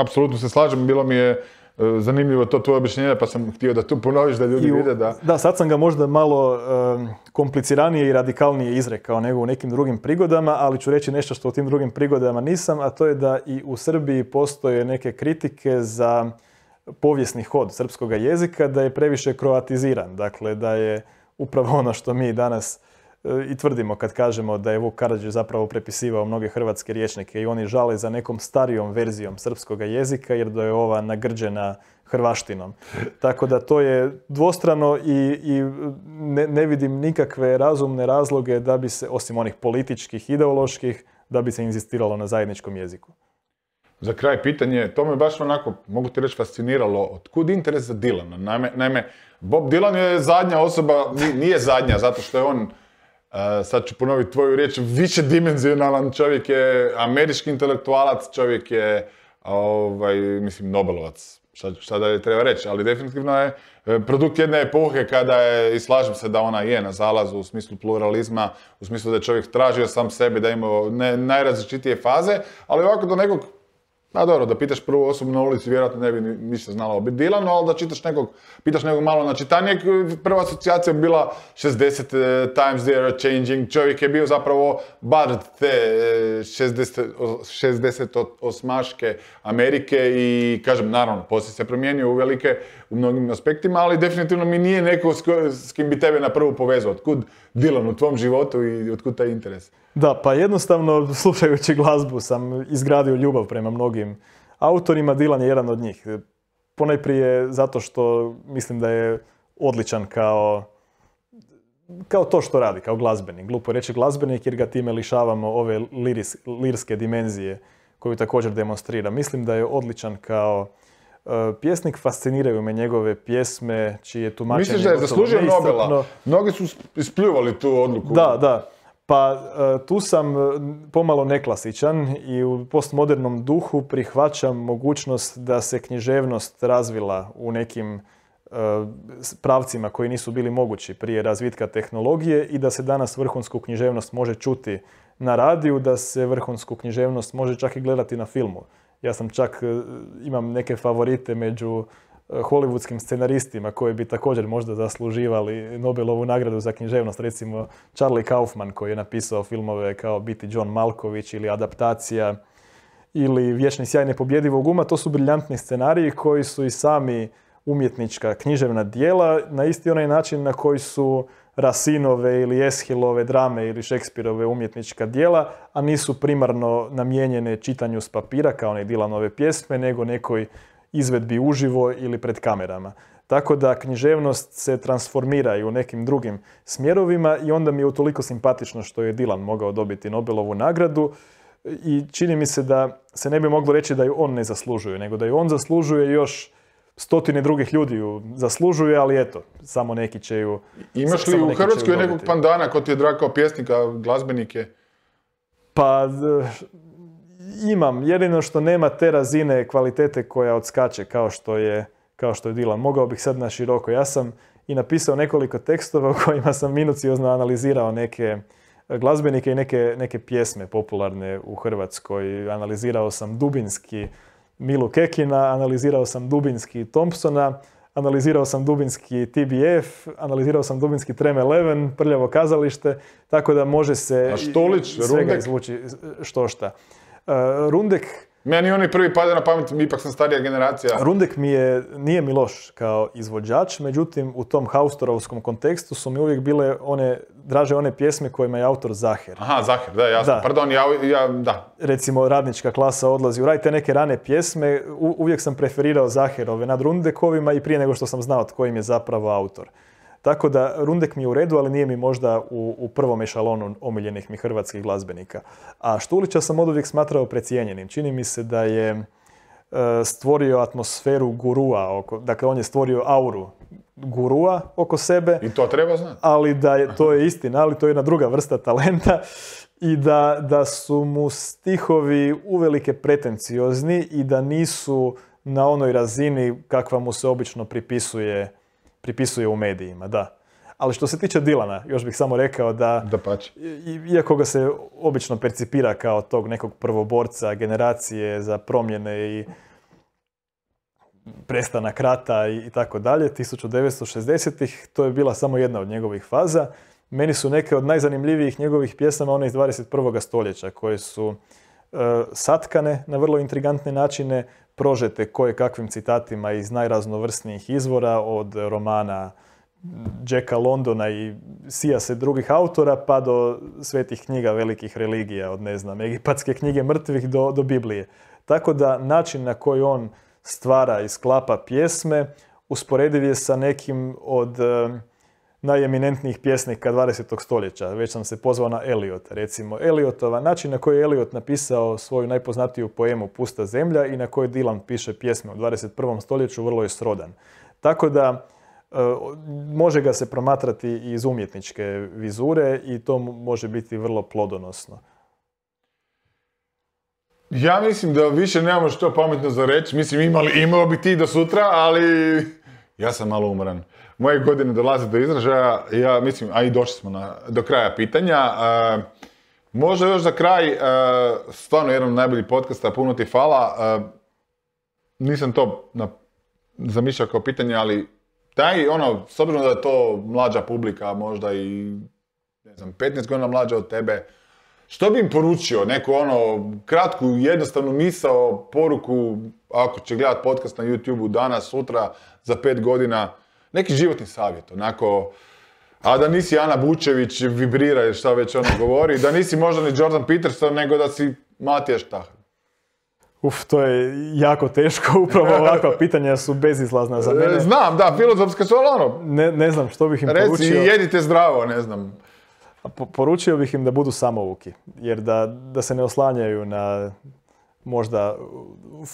apsolutno se slažem, bilo mi je E, zanimljivo to tvoje objašnjenje, pa sam htio da tu ponoviš da ljudi vide da... Da, sad sam ga možda malo kompliciranije i radikalnije izrekao nego u nekim drugim prigodama, ali ću reći nešto što u tim drugim prigodama nisam, a to je da i u Srbiji postoje neke kritike za povijesni hod srpskog jezika, da je previše kroatiziran, dakle da je upravo [LAUGHS] ono što mi danas i tvrdimo kad kažemo da je Vuk Karadžić zapravo prepisivao mnoge hrvatske riječnike i oni žale za nekom starijom verzijom srpskog jezika jer da je ova nagrđena hrvaštinom. Tako da to je dvostrano i, ne, vidim nikakve razumne razloge da bi se, osim onih političkih, ideoloških, da bi se inzistiralo na zajedničkom jeziku. Za kraj pitanje, to me baš onako, mogu ti reći, fasciniralo. Otkud interes za Dilana? Naime, Bob Dylan je zadnja osoba, nije zadnja, zato što je on sad ću ponoviti tvoju riječ, više dimenzionalan čovjek je američki intelektualac, čovjek je, ovaj, mislim, Nobelovac, šta, da je treba reći, ali definitivno je e, produkt jedne epohe kada je, i slažem se da ona je na zalazu u smislu pluralizma, u smislu da je čovjek tražio sam sebe, da ima ne, najrazličitije faze, ali ovako do nekog a pa dobro, da pitaš prvu osobu na ulici, vjerojatno ne bi ništa znala o Dilanu, ali da čitaš nekog, pitaš nekog malo načitanijeg, prva asocijacija bila 60 eh, times they are changing, čovjek je bio zapravo bard te 60, eh, osmaške Amerike i kažem, naravno, poslije se promijenio u velike u mnogim aspektima, ali definitivno mi nije neko s, kim bi tebe na prvu povezao. Otkud Dilan u tvom životu i otkud taj interes? Da, pa jednostavno slušajući glazbu sam izgradio ljubav prema mnogim autorima, Dylan je jedan od njih. Ponajprije zato što mislim da je odličan kao kao to što radi, kao glazbenik. Glupo je reći glazbenik jer ga time lišavamo ove lirske dimenzije koju također demonstrira. Mislim da je odličan kao e, pjesnik, fasciniraju me njegove pjesme, čije tumačenje... Misliš da je zaslužio Nobela? Mnogi su ispljuvali tu odluku. Da, da. Pa e, tu sam e, pomalo neklasičan i u postmodernom duhu prihvaćam mogućnost da se književnost razvila u nekim e, pravcima koji nisu bili mogući prije razvitka tehnologije i da se danas vrhunsku književnost može čuti na radiju, da se vrhunsku književnost može čak i gledati na filmu. Ja sam čak, imam neke favorite među hollywoodskim scenaristima koji bi također možda zasluživali Nobelovu nagradu za književnost, recimo Charlie Kaufman koji je napisao filmove kao Biti John Malković ili Adaptacija ili Vječni sjaj nepobjedivog guma. to su briljantni scenariji koji su i sami umjetnička književna dijela na isti onaj način na koji su Rasinove ili Eshilove drame ili Šekspirove umjetnička dijela, a nisu primarno namijenjene čitanju s papira kao one dilanove pjesme, nego nekoj izvedbi uživo ili pred kamerama. Tako da književnost se transformira i u nekim drugim smjerovima i onda mi je utoliko simpatično što je Dylan mogao dobiti Nobelovu nagradu i čini mi se da se ne bi moglo reći da ju on ne zaslužuje, nego da ju on zaslužuje još stotine drugih ljudi ju zaslužuje, ali eto, samo neki će ju Imaš li u Hrvatskoj nekog pandana ko ti je drag pjesnika, glazbenike? Pa, imam, jedino što nema te razine kvalitete koja odskače kao što je, kao što je Dila. Mogao bih sad na široko. Ja sam i napisao nekoliko tekstova u kojima sam minuciozno analizirao neke glazbenike i neke, neke pjesme popularne u Hrvatskoj. Analizirao sam dubinski Milu Kekina, analizirao sam dubinski Thompsona, analizirao sam dubinski TBF, analizirao sam dubinski Trem Eleven, prljavo kazalište, tako da može se A Štolić, svega izvući što šta. Eh, Rundek... Meni oni prvi pada na pamet, ipak sam starija generacija. Rundek mi je, nije mi loš kao izvođač, međutim u tom haustorovskom kontekstu su mi uvijek bile one, draže one pjesme kojima je autor Zaher. Aha, Zaher, da, jasno. Pardon, ja, ja, da. Recimo, radnička klasa odlazi u raj, te neke rane pjesme, uvijek sam preferirao Zaherove nad Rundekovima i prije nego što sam znao tko im je zapravo autor. Tako da Rundek mi je u redu, ali nije mi možda u, u prvom ešalonu omiljenih mi hrvatskih glazbenika. A Štulića sam od uvijek smatrao precijenjenim. Čini mi se da je e, stvorio atmosferu gurua, oko, dakle on je stvorio auru gurua oko sebe. I to treba znati. Ali da je, to je [LAUGHS] istina, ali to je jedna druga vrsta talenta i da, da su mu stihovi uvelike pretenciozni i da nisu na onoj razini kakva mu se obično pripisuje pripisuje u medijima, da. Ali što se tiče Dilana, još bih samo rekao da, da pač. iako ga se obično percipira kao tog nekog prvoborca, generacije za promjene i prestanak rata i tako dalje, 1960-ih, to je bila samo jedna od njegovih faza. Meni su neke od najzanimljivijih njegovih pjesama one iz 21. stoljeća koje su E, satkane na vrlo intrigantne načine, prožete koje kakvim citatima iz najraznovrsnijih izvora od romana Jacka Londona i sija se drugih autora pa do svetih knjiga velikih religija od ne znam egipatske knjige mrtvih do, do Biblije. Tako da način na koji on stvara i sklapa pjesme usporediv je sa nekim od e, najeminentnijih pjesnika 20. stoljeća. Već sam se pozvao na Eliot, recimo. Eliotova, način na koji je Eliot napisao svoju najpoznatiju poemu Pusta zemlja i na koji Dylan piše pjesme u 21. stoljeću vrlo je srodan. Tako da, e, može ga se promatrati iz umjetničke vizure i to može biti vrlo plodonosno. Ja mislim da više nemamo što pametno za reći. Mislim, imali, imao bi ti do sutra, ali ja sam malo umoran moje godine dolaze do izražaja, ja mislim, a i došli smo na, do kraja pitanja. E, možda još za kraj, e, stvarno jedan od najboljih podcasta, puno ti hvala. E, nisam to na, zamišljao kao pitanje, ali taj, ono, s obzirom da je to mlađa publika, možda i, ne znam, 15 godina mlađa od tebe, što bi im poručio, neku ono, kratku, jednostavnu misao, poruku, ako će gledat podcast na YouTube danas, sutra, za pet godina, neki životni savjet, onako, a da nisi Ana Bučević, vibrira šta već ono govori, da nisi možda ni Jordan Peterson, nego da si Matija Štahar. Uf, to je jako teško, [LAUGHS] upravo ovakva pitanja su bezizlazna za mene. E, znam, da, filozofska su, ono... Ne, znam što bih im poručio. Reci, jedite zdravo, ne znam. poručio bih im da budu samovuki, jer da, da se ne oslanjaju na možda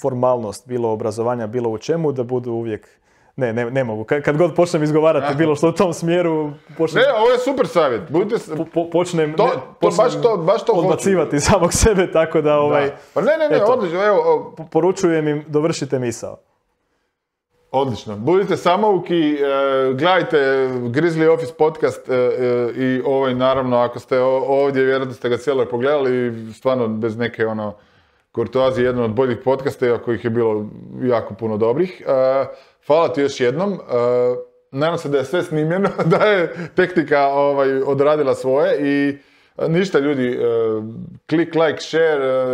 formalnost, bilo obrazovanja, bilo u čemu, da budu uvijek ne, ne, ne mogu. Kad god počnem izgovarati bilo što u tom smjeru, počnem... Ne, ovo je super savjet. Budite... Po, počnem... To, baš to, baš to Odbacivati samog sebe, tako da ovaj... Pa ne, ne, ne, odlično, evo... Poručujem im, dovršite misao. Odlično. Budite samouki, e, gledajte Grizzly Office podcast e, e, i ovaj, naravno, ako ste ovdje, vjerojatno ste ga cijelo pogledali, stvarno bez neke, ono... Kurtoazi jedan od boljih podcasta, ako ih je bilo jako puno dobrih. E, Hvala ti još jednom. E, nadam se da je sve snimljeno, [LAUGHS] da je tehnika ovaj, odradila svoje i e, ništa ljudi, e, klik, like, share,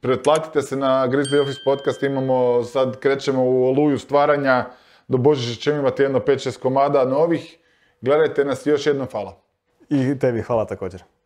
pretplatite se na Grizzly Office podcast, imamo, sad krećemo u oluju stvaranja, do Božića ćemo imati jedno 5-6 komada novih. Gledajte nas još jednom hvala. I tebi hvala također.